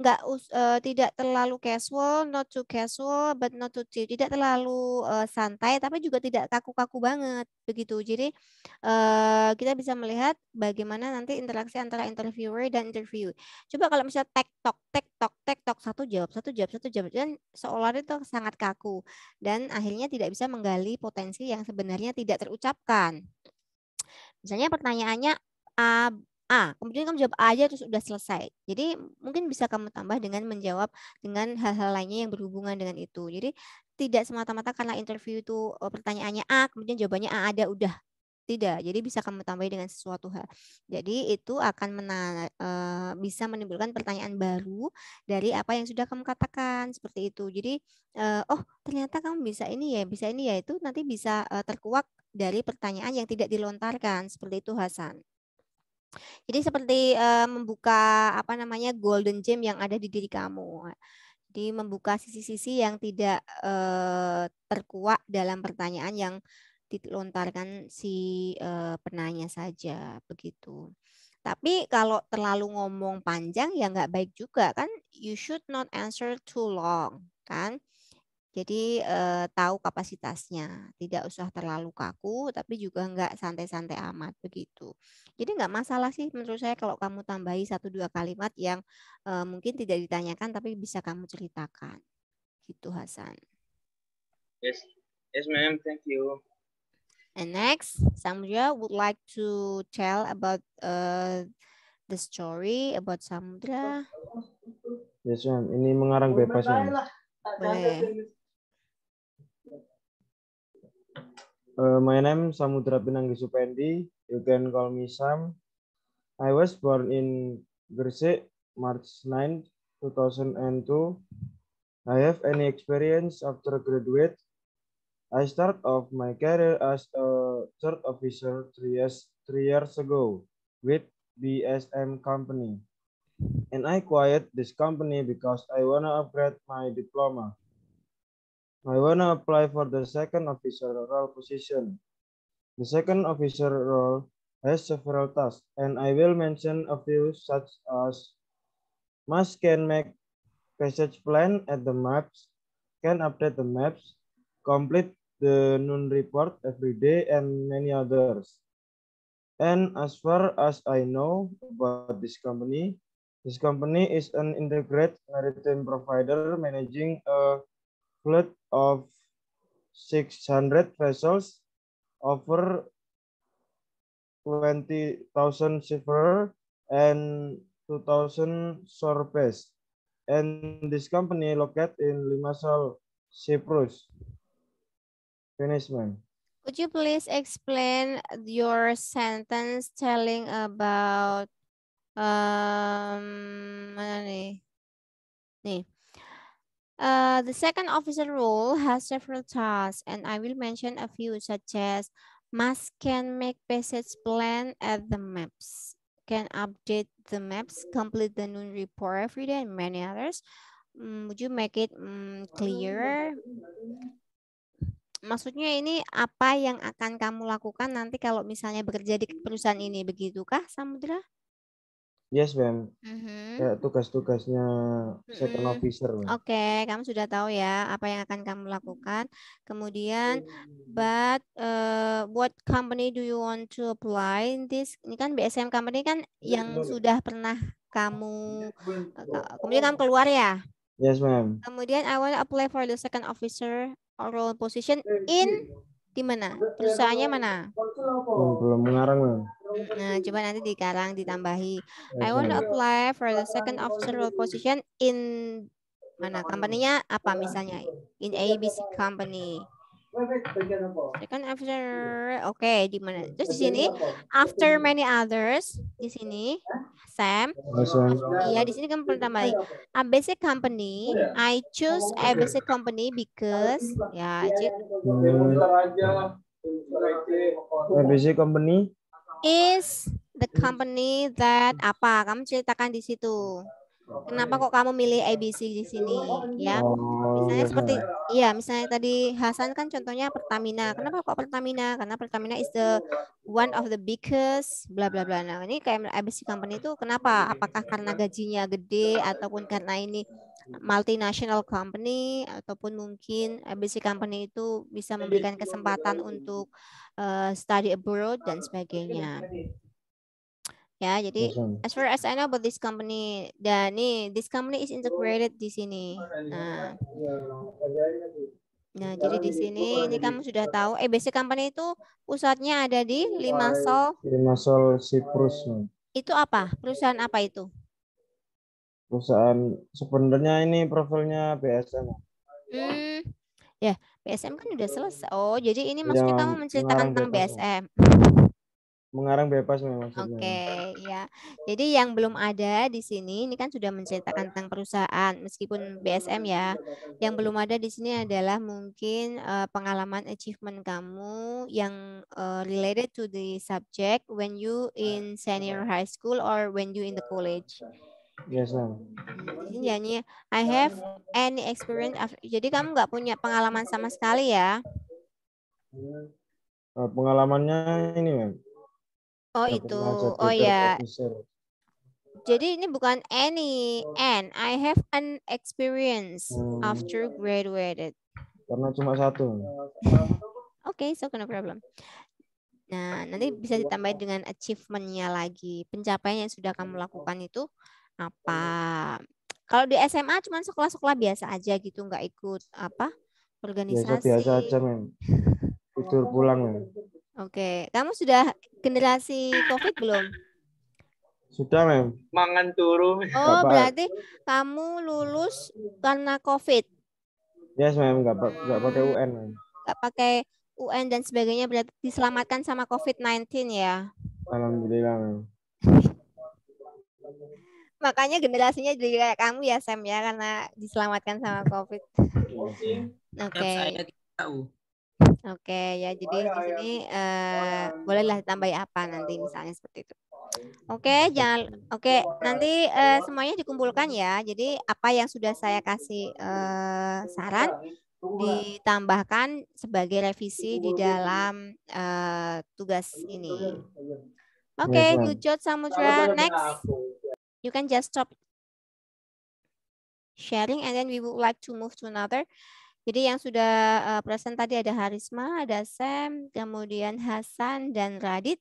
[SPEAKER 2] nggak uh, tidak terlalu casual, not too casual, but not too chill. Tidak terlalu uh, santai, tapi juga tidak kaku-kaku banget begitu. Jadi uh, kita bisa melihat bagaimana nanti interaksi antara interviewer dan interview. Coba kalau misalnya talk tag talk satu jawab, satu jawab, satu jawab, dan seolah itu sangat kaku dan akhirnya tidak bisa menggali potensi yang sebenarnya tidak terucapkan. Misalnya pertanyaannya A. Kemudian kamu jawab A aja terus udah selesai. Jadi mungkin bisa kamu tambah dengan menjawab dengan hal-hal lainnya yang berhubungan dengan itu. Jadi tidak semata-mata karena interview itu e, pertanyaannya A, kemudian jawabannya A ada udah. Tidak. Jadi bisa kamu tambah dengan sesuatu hal. Jadi itu akan mena e, bisa menimbulkan pertanyaan baru dari apa yang sudah kamu katakan seperti itu. Jadi e, oh ternyata kamu bisa ini ya, bisa ini ya itu nanti bisa terkuak dari pertanyaan yang tidak dilontarkan seperti itu Hasan. Jadi seperti uh, membuka apa namanya golden gem yang ada di diri kamu. Jadi membuka sisi-sisi yang tidak uh, terkuak dalam pertanyaan yang dilontarkan si uh, penanya saja begitu. Tapi kalau terlalu ngomong panjang ya nggak baik juga kan. You should not answer too long kan. Jadi eh, tahu kapasitasnya, tidak usah terlalu kaku, tapi juga nggak santai-santai amat begitu. Jadi nggak masalah sih menurut saya kalau kamu tambahi satu dua kalimat yang eh, mungkin tidak ditanyakan tapi bisa kamu ceritakan, gitu Hasan.
[SPEAKER 5] Yes, yes ma'am, thank you.
[SPEAKER 2] And next, Samudra would like to tell about uh, the story about Samudra.
[SPEAKER 3] Yes ma'am, ini mengarang bebasnya.
[SPEAKER 2] Boleh.
[SPEAKER 3] Uh, my name is Samudra Pinanggi Supendi. You can call me Sam. I was born in Gresik, March 9, 2002. I have any experience after graduate. I start of my career as a third officer three years, three years ago with BSM company. And I quit this company because I wanna upgrade my diploma. I wanna apply for the second officer role position. The second officer role has several tasks, and I will mention a few such as must can make passage plan at the maps, can update the maps, complete the noon report every day, and many others. And as far as I know about this company, this company is an integrated maritime provider managing a fleet of 600 vessels over 20,000 seafarer and 2,000 surface, And this company located in Limassol, Cyprus. Finish, ma'am.
[SPEAKER 2] Could you please explain your sentence telling about um mana nih? Nih. Uh, the second officer role has several tasks, and I will mention a few such as must can make passage plan at the maps, can update the maps, complete the noon report every day, and many others. Um, would you make it um, clearer? Maksudnya ini apa yang akan kamu lakukan nanti kalau misalnya bekerja di perusahaan ini, begitukah Samudra?
[SPEAKER 3] Yes, ma'am. Mm-hmm. tugas-tugasnya mm-hmm. officer. Oke,
[SPEAKER 2] okay, kamu sudah tahu ya apa yang akan kamu lakukan. Kemudian, hmm. but uh, what company do you want to apply in this? Ini kan BSM company kan yang sudah pernah kamu eh, kemudian kamu keluar ya? Yes, ma'am. Kemudian I want to apply for the second officer role position in di mana? Perusahaannya mana? Hmm, belum mengarang. Nah, coba nanti di Karang ditambahi. I want to apply for the second officer role position in mana? company apa misalnya? In ABC company. Second after, oke, okay, di mana? Terus di sini after many others di sini Sam. Iya, di sini kan pertama kali. ABC company, I choose ABC company because ya,
[SPEAKER 5] hmm. A
[SPEAKER 3] ABC company
[SPEAKER 2] is the company that apa? Kamu ceritakan di situ kenapa kok kamu milih ABC di sini ya oh, misalnya iya, iya. seperti iya misalnya tadi Hasan kan contohnya Pertamina kenapa kok Pertamina karena Pertamina is the one of the biggest bla bla bla nah ini kayak ABC company itu kenapa apakah karena gajinya gede ataupun karena ini multinational company ataupun mungkin ABC company itu bisa memberikan kesempatan untuk uh, study abroad dan sebagainya. Ya, jadi as far as I know about this company, dan nih this company is integrated di sini. Nah, nah jadi di sini ini kamu sudah tahu EBC eh, company itu pusatnya ada di Limassol.
[SPEAKER 3] Limassol Cyprus.
[SPEAKER 2] Itu apa? Perusahaan apa itu?
[SPEAKER 3] Perusahaan sebenarnya ini profilnya BSM.
[SPEAKER 2] Hmm. Ya, BSM kan sudah selesai. Oh, jadi ini iya, maksudnya kamu menceritakan tentang BSM.
[SPEAKER 3] Mengarang bebas memang. Oke,
[SPEAKER 2] okay, ya. Jadi yang belum ada di sini, ini kan sudah menceritakan tentang perusahaan, meskipun BSM ya. Yang belum ada di sini adalah mungkin uh, pengalaman achievement kamu yang uh, related to the subject when you in senior iya. high school or when you in the college. Yes, ma'am. Jadi I have any experience. Of, jadi kamu nggak punya pengalaman sama sekali ya?
[SPEAKER 3] Iya. Eh, pengalamannya ini, ma'am
[SPEAKER 2] Oh Aku itu. Oh ya. Jadi ini bukan any and I have an experience hmm. after graduated.
[SPEAKER 3] Karena cuma satu.
[SPEAKER 2] Oke, okay, so no problem. Nah, nanti bisa ditambah dengan achievementnya lagi. Pencapaian yang sudah kamu lakukan itu apa? Kalau di SMA cuma sekolah-sekolah biasa aja gitu, nggak ikut apa organisasi. Biasa-biasa
[SPEAKER 3] aja, men. Tidur pulang, men. Ya.
[SPEAKER 2] Oke, kamu sudah generasi COVID belum?
[SPEAKER 3] Sudah, Mem. Mangan turun. Oh, berarti
[SPEAKER 2] kamu lulus karena COVID?
[SPEAKER 3] Yes, Mem. Nggak, gak pakai UN, Mem.
[SPEAKER 2] Nggak pakai UN dan sebagainya, berarti diselamatkan sama COVID-19 ya?
[SPEAKER 3] Alhamdulillah, Mem.
[SPEAKER 2] Makanya generasinya jadi kayak kamu ya, Sam, ya, karena diselamatkan sama COVID. Iya, Oke. Okay. Saya Oke ya, jadi di sini uh, bolehlah ditambahi apa nanti misalnya seperti itu. Oke, jangan. Oke, nanti uh, semuanya dikumpulkan ya. Jadi apa yang sudah saya kasih uh, saran ditambahkan sebagai revisi di dalam uh, tugas ini.
[SPEAKER 5] Oke, okay, good Samudra. Next,
[SPEAKER 2] you can just stop sharing and then we would like to move to another. Jadi yang sudah eh, present tadi ada Harisma, ada Sam, kemudian Hasan dan Radit.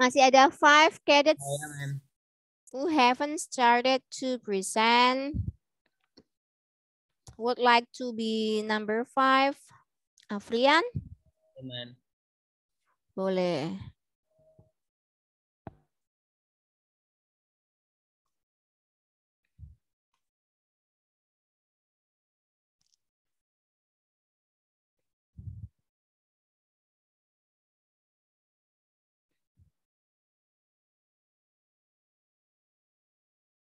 [SPEAKER 2] Masih ada five cadets iya, who haven't started to present. Would like to be number five. Afrian?
[SPEAKER 5] Yeah, iya,
[SPEAKER 1] Boleh.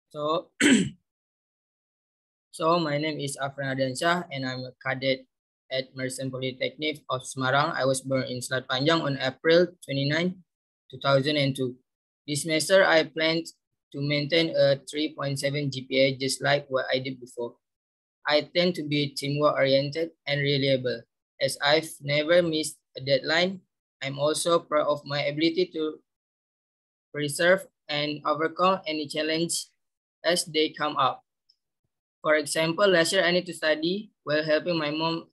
[SPEAKER 8] So, so my name is Afran Adansyah and I'm a cadet at Mersin Polytechnic of Semarang. I was born in Selat Panjang on April 29, 2002. This semester, I plan to maintain a 3.7 GPA just like what I did before. I tend to be teamwork-oriented and reliable. As I've never missed a deadline, I'm also proud of my ability to preserve and overcome any challenge as they come up. For example, last year I need to study while helping my mom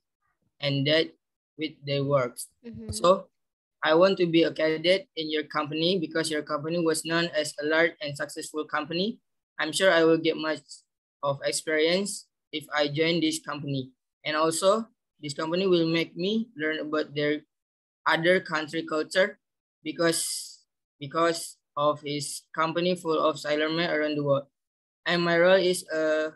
[SPEAKER 8] and dad with their works. Mm -hmm. So I want to be a candidate in your company because your company was known as a large and successful company. I'm sure I will get much of experience if I join this company. And also, this company will make me learn about their other country culture because because of his company full of sailormen around the world and my role is a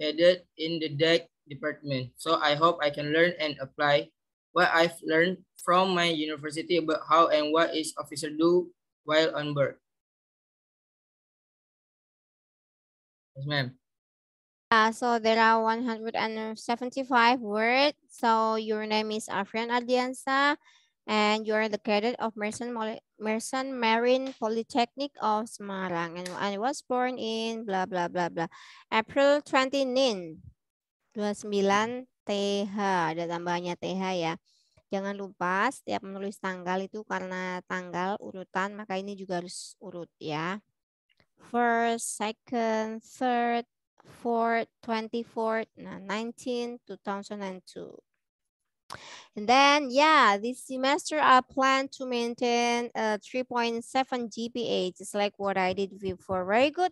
[SPEAKER 8] headed in the deck department. So I hope I can learn and apply what I've learned from my university about how and what is officer do while on board.
[SPEAKER 5] Yes,
[SPEAKER 2] ma'am. Uh, so there are 175 words. So your name is Afrian Adiansa and you are the cadet of Merchant Merson Marine Polytechnic of Semarang and I was born in blah blah blah blah April 29 29 TH ada tambahannya TH ya jangan lupa setiap menulis tanggal itu karena tanggal urutan maka ini juga harus urut ya first second third fourth 24th nah 19 2002 And then, yeah, this semester I plan to maintain uh, a 3.7 GPA, just like what I did before. Very good.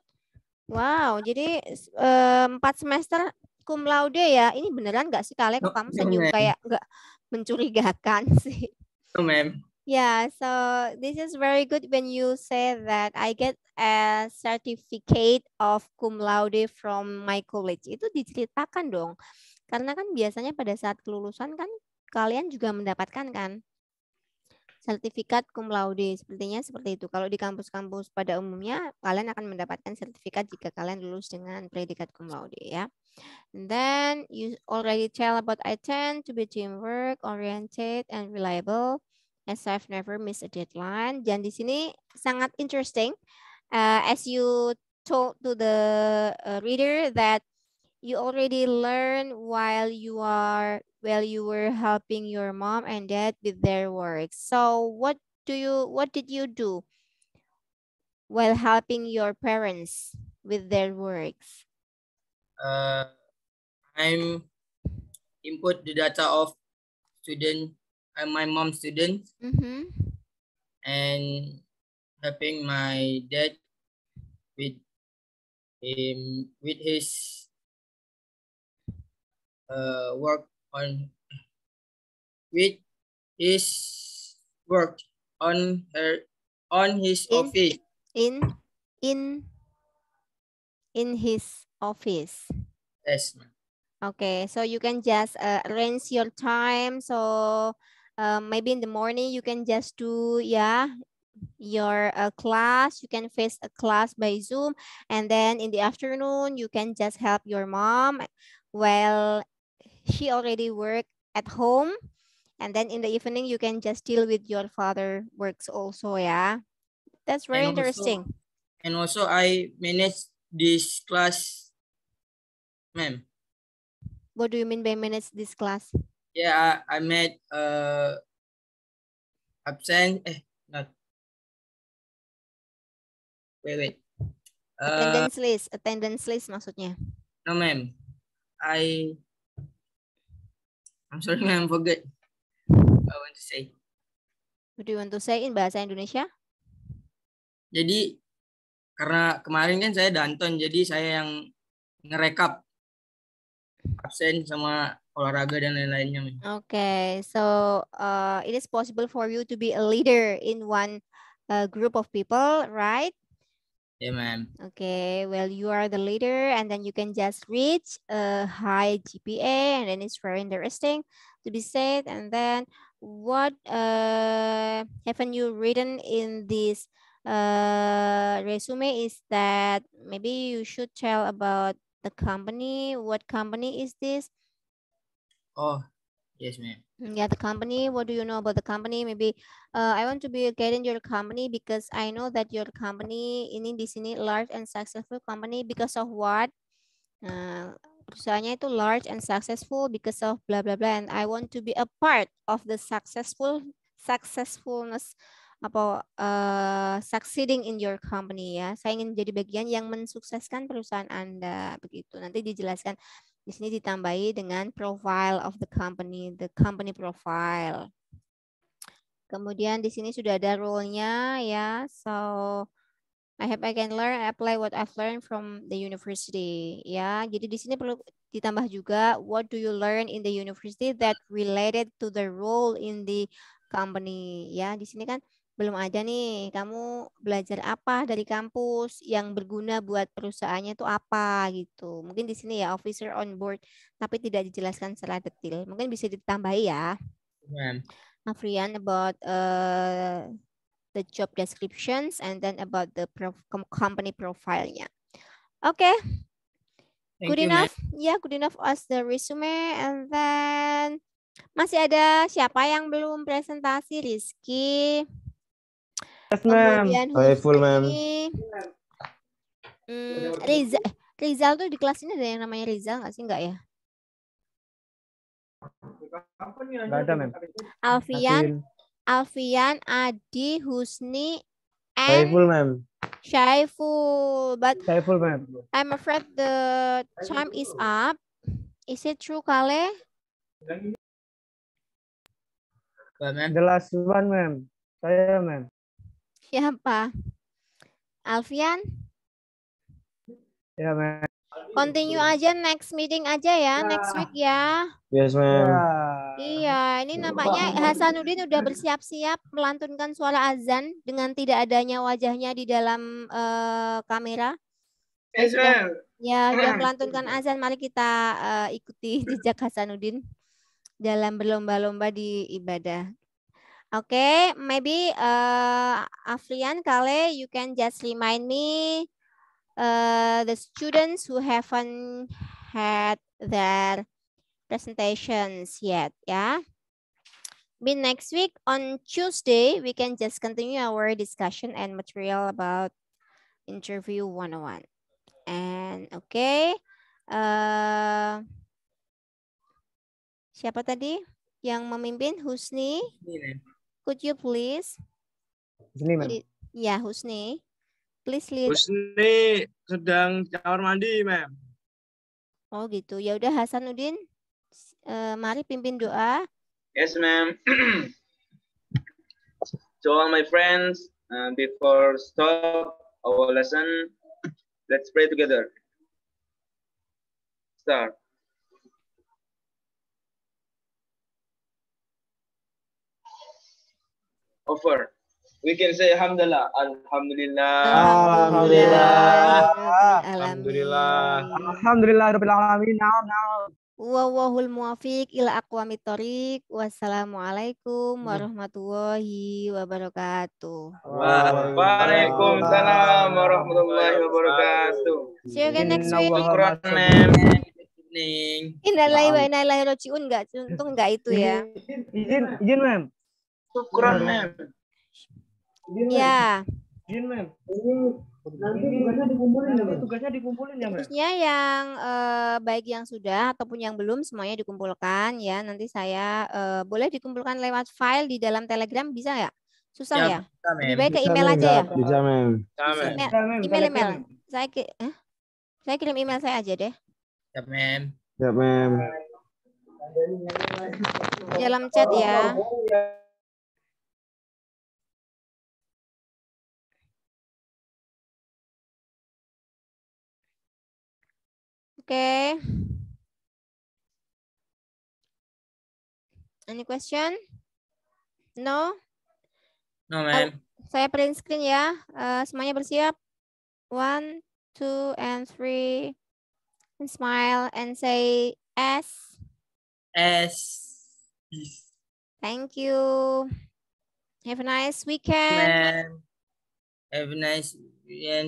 [SPEAKER 2] Wow, jadi eh, empat semester cum laude ya. Ini beneran nggak sih kalian no, oh, kamu senyum kayak nggak mencurigakan sih? No, ma'am. Yeah, so this is very good when you say that I get a certificate of cum laude from my college. Itu diceritakan dong. Karena kan biasanya pada saat kelulusan kan kalian juga mendapatkan kan sertifikat cum laude. Sepertinya seperti itu. Kalau di kampus-kampus pada umumnya kalian akan mendapatkan sertifikat jika kalian lulus dengan predikat cum laude ya. And then you already tell about I tend to be teamwork oriented and reliable as I've never missed a deadline. Dan di sini sangat interesting uh, as you told to the uh, reader that you already learned while you are while you were helping your mom and dad with their work. So what do you what did you do while helping your parents with their works?
[SPEAKER 8] Uh, I'm input the data of student and uh, my mom student mm -hmm. and helping my dad with
[SPEAKER 1] him with his uh,
[SPEAKER 8] work on which is work on her on his in, office.
[SPEAKER 2] In in in his office. Yes, Okay, so you can just uh, arrange your time. So uh, maybe in the morning you can just do yeah your uh, class. You can face a class by Zoom, and then in the afternoon you can just help your mom. Well, she already work at home and then in the evening you can just deal with your father works also yeah that's very and interesting
[SPEAKER 8] also, and also i manage this class ma'am
[SPEAKER 2] what do you mean by manage this class
[SPEAKER 8] yeah i, I made uh absent
[SPEAKER 2] eh
[SPEAKER 1] not wait wait uh,
[SPEAKER 2] attendance list attendance list maksudnya
[SPEAKER 8] no ma'am i I'm sorry, I'm forget. I want to say.
[SPEAKER 2] What do you want to say in bahasa Indonesia?
[SPEAKER 8] Jadi karena kemarin kan saya danton, jadi saya yang ngerekap absen sama olahraga dan lain-lainnya. Oke,
[SPEAKER 2] okay. so uh, it is possible for you to be a leader in one uh, group of people, right? Yeah, ma'am. Okay, well, you are the leader and then you can just reach a high GPA and then it's very interesting to be said. And then what uh, haven't you written in this uh, resume is that maybe you should tell about the company. What company is this?
[SPEAKER 8] Oh, Yes, ma'am.
[SPEAKER 2] Mm, yeah, the company. What do you know about the company? Maybe uh, I want to be get in your company because I know that your company ini di sini large and successful company because of what? Uh, perusahaannya itu large and successful because of blah blah blah. And I want to be a part of the successful successfulness apa uh, succeeding in your company ya. Saya ingin jadi bagian yang mensukseskan perusahaan Anda begitu. Nanti dijelaskan di sini ditambahi dengan profile of the company, the company profile. Kemudian di sini sudah ada role nya ya. So I hope I can learn I apply what I've learned from the university. Ya, jadi di sini perlu ditambah juga what do you learn in the university that related to the role in the company. Ya, di sini kan belum ada nih kamu belajar apa dari kampus yang berguna buat perusahaannya itu apa gitu mungkin di sini ya officer on board tapi tidak dijelaskan secara detail mungkin bisa ditambahi ya yeah. Afrian about uh, the job descriptions and then about the prof company profile-nya oke okay. good you, enough ya yeah, good enough as the resume and then masih ada siapa yang belum presentasi Rizky Yes, ma'am. full, ma'am. Hmm, Rizal. Rizal tuh di kelas ini ada yang namanya Rizal nggak sih? Nggak ya? Nggak ada, ma'am. Alfian, Alfian, Adi, Husni, and Saiful, ma'am. Syaiful, but Saiful, ma'am. I'm afraid the time is up. Is it true, Kale?
[SPEAKER 3] The last one, ma'am. Saya, ma'am.
[SPEAKER 2] Siapa? Alfian? Ya, ma'am. Continue aja next meeting aja ya, ya. next week ya.
[SPEAKER 3] Yes, ma'am. Ya.
[SPEAKER 2] Iya, ini nampaknya Hasanuddin udah bersiap-siap melantunkan suara azan dengan tidak adanya wajahnya di dalam uh, kamera. Yes, ma'am. Ya, sudah melantunkan azan. Mari kita uh, ikuti jejak Hasanuddin dalam berlomba-lomba di ibadah. Okay, maybe uh, Afrian, Kale, you can just remind me uh, the students who haven't had their presentations yet, yeah? Ya. Be next week on Tuesday, we can just continue our discussion and material about interview one on one. And okay, uh, eh, siapa tadi yang memimpin? Husni? Ya. Could you please?
[SPEAKER 3] Husni,
[SPEAKER 1] ma'am.
[SPEAKER 2] Ya, Husni. Please lead.
[SPEAKER 3] Husni sedang kamar mandi, ma'am.
[SPEAKER 2] Oh gitu. Ya udah Hasanuddin, uh, mari pimpin doa.
[SPEAKER 3] Yes, ma'am.
[SPEAKER 5] to all my friends, uh, before stop our lesson, let's pray together. Start. over. We can say alhamdulillah. Alhamdulillah.
[SPEAKER 3] Alhamdulillah.
[SPEAKER 2] Alhamdulillah. Alhamdulillah Alhamdulillah. Alhamdulillah. Wallahul muwafiq ila aqwamit thoriq. Wassalamualaikum hmm. warahmatullahi wabarakatuh. Waalaikumsalam
[SPEAKER 5] warahmatullahi wabarakatuh.
[SPEAKER 2] See you again next week. Syukran, Mem. Innalillahi wa inna ilaihi raji'un enggak untung enggak itu ya. Izin izin, Mem. Sukron
[SPEAKER 5] Mem.
[SPEAKER 3] Iya. Jin, Mem. Nanti tugasnya dikumpulin, Nanti
[SPEAKER 8] tugasnya dikumpulin ya, Mem.
[SPEAKER 2] Ya, yang eh, baik yang sudah ataupun yang belum semuanya dikumpulkan ya. Nanti saya eh, boleh dikumpulkan lewat file di dalam Telegram bisa ya Susah ya? ya? Bisa, Lebih baik ke email aja ya? Bisa,
[SPEAKER 3] Mem. Email, email. email.
[SPEAKER 2] Saya, ke eh? saya kirim email saya aja deh. Ya,
[SPEAKER 8] Mem. Ya, Mem.
[SPEAKER 1] Dalam chat ya. Iya. Okay.
[SPEAKER 2] Any question? No?
[SPEAKER 4] No, ma'am. Uh,
[SPEAKER 2] saya print screen ya. Uh, semuanya bersiap. One, two, and three. And smile and say S. S. Thank you. Have a nice weekend. Have a nice weekend.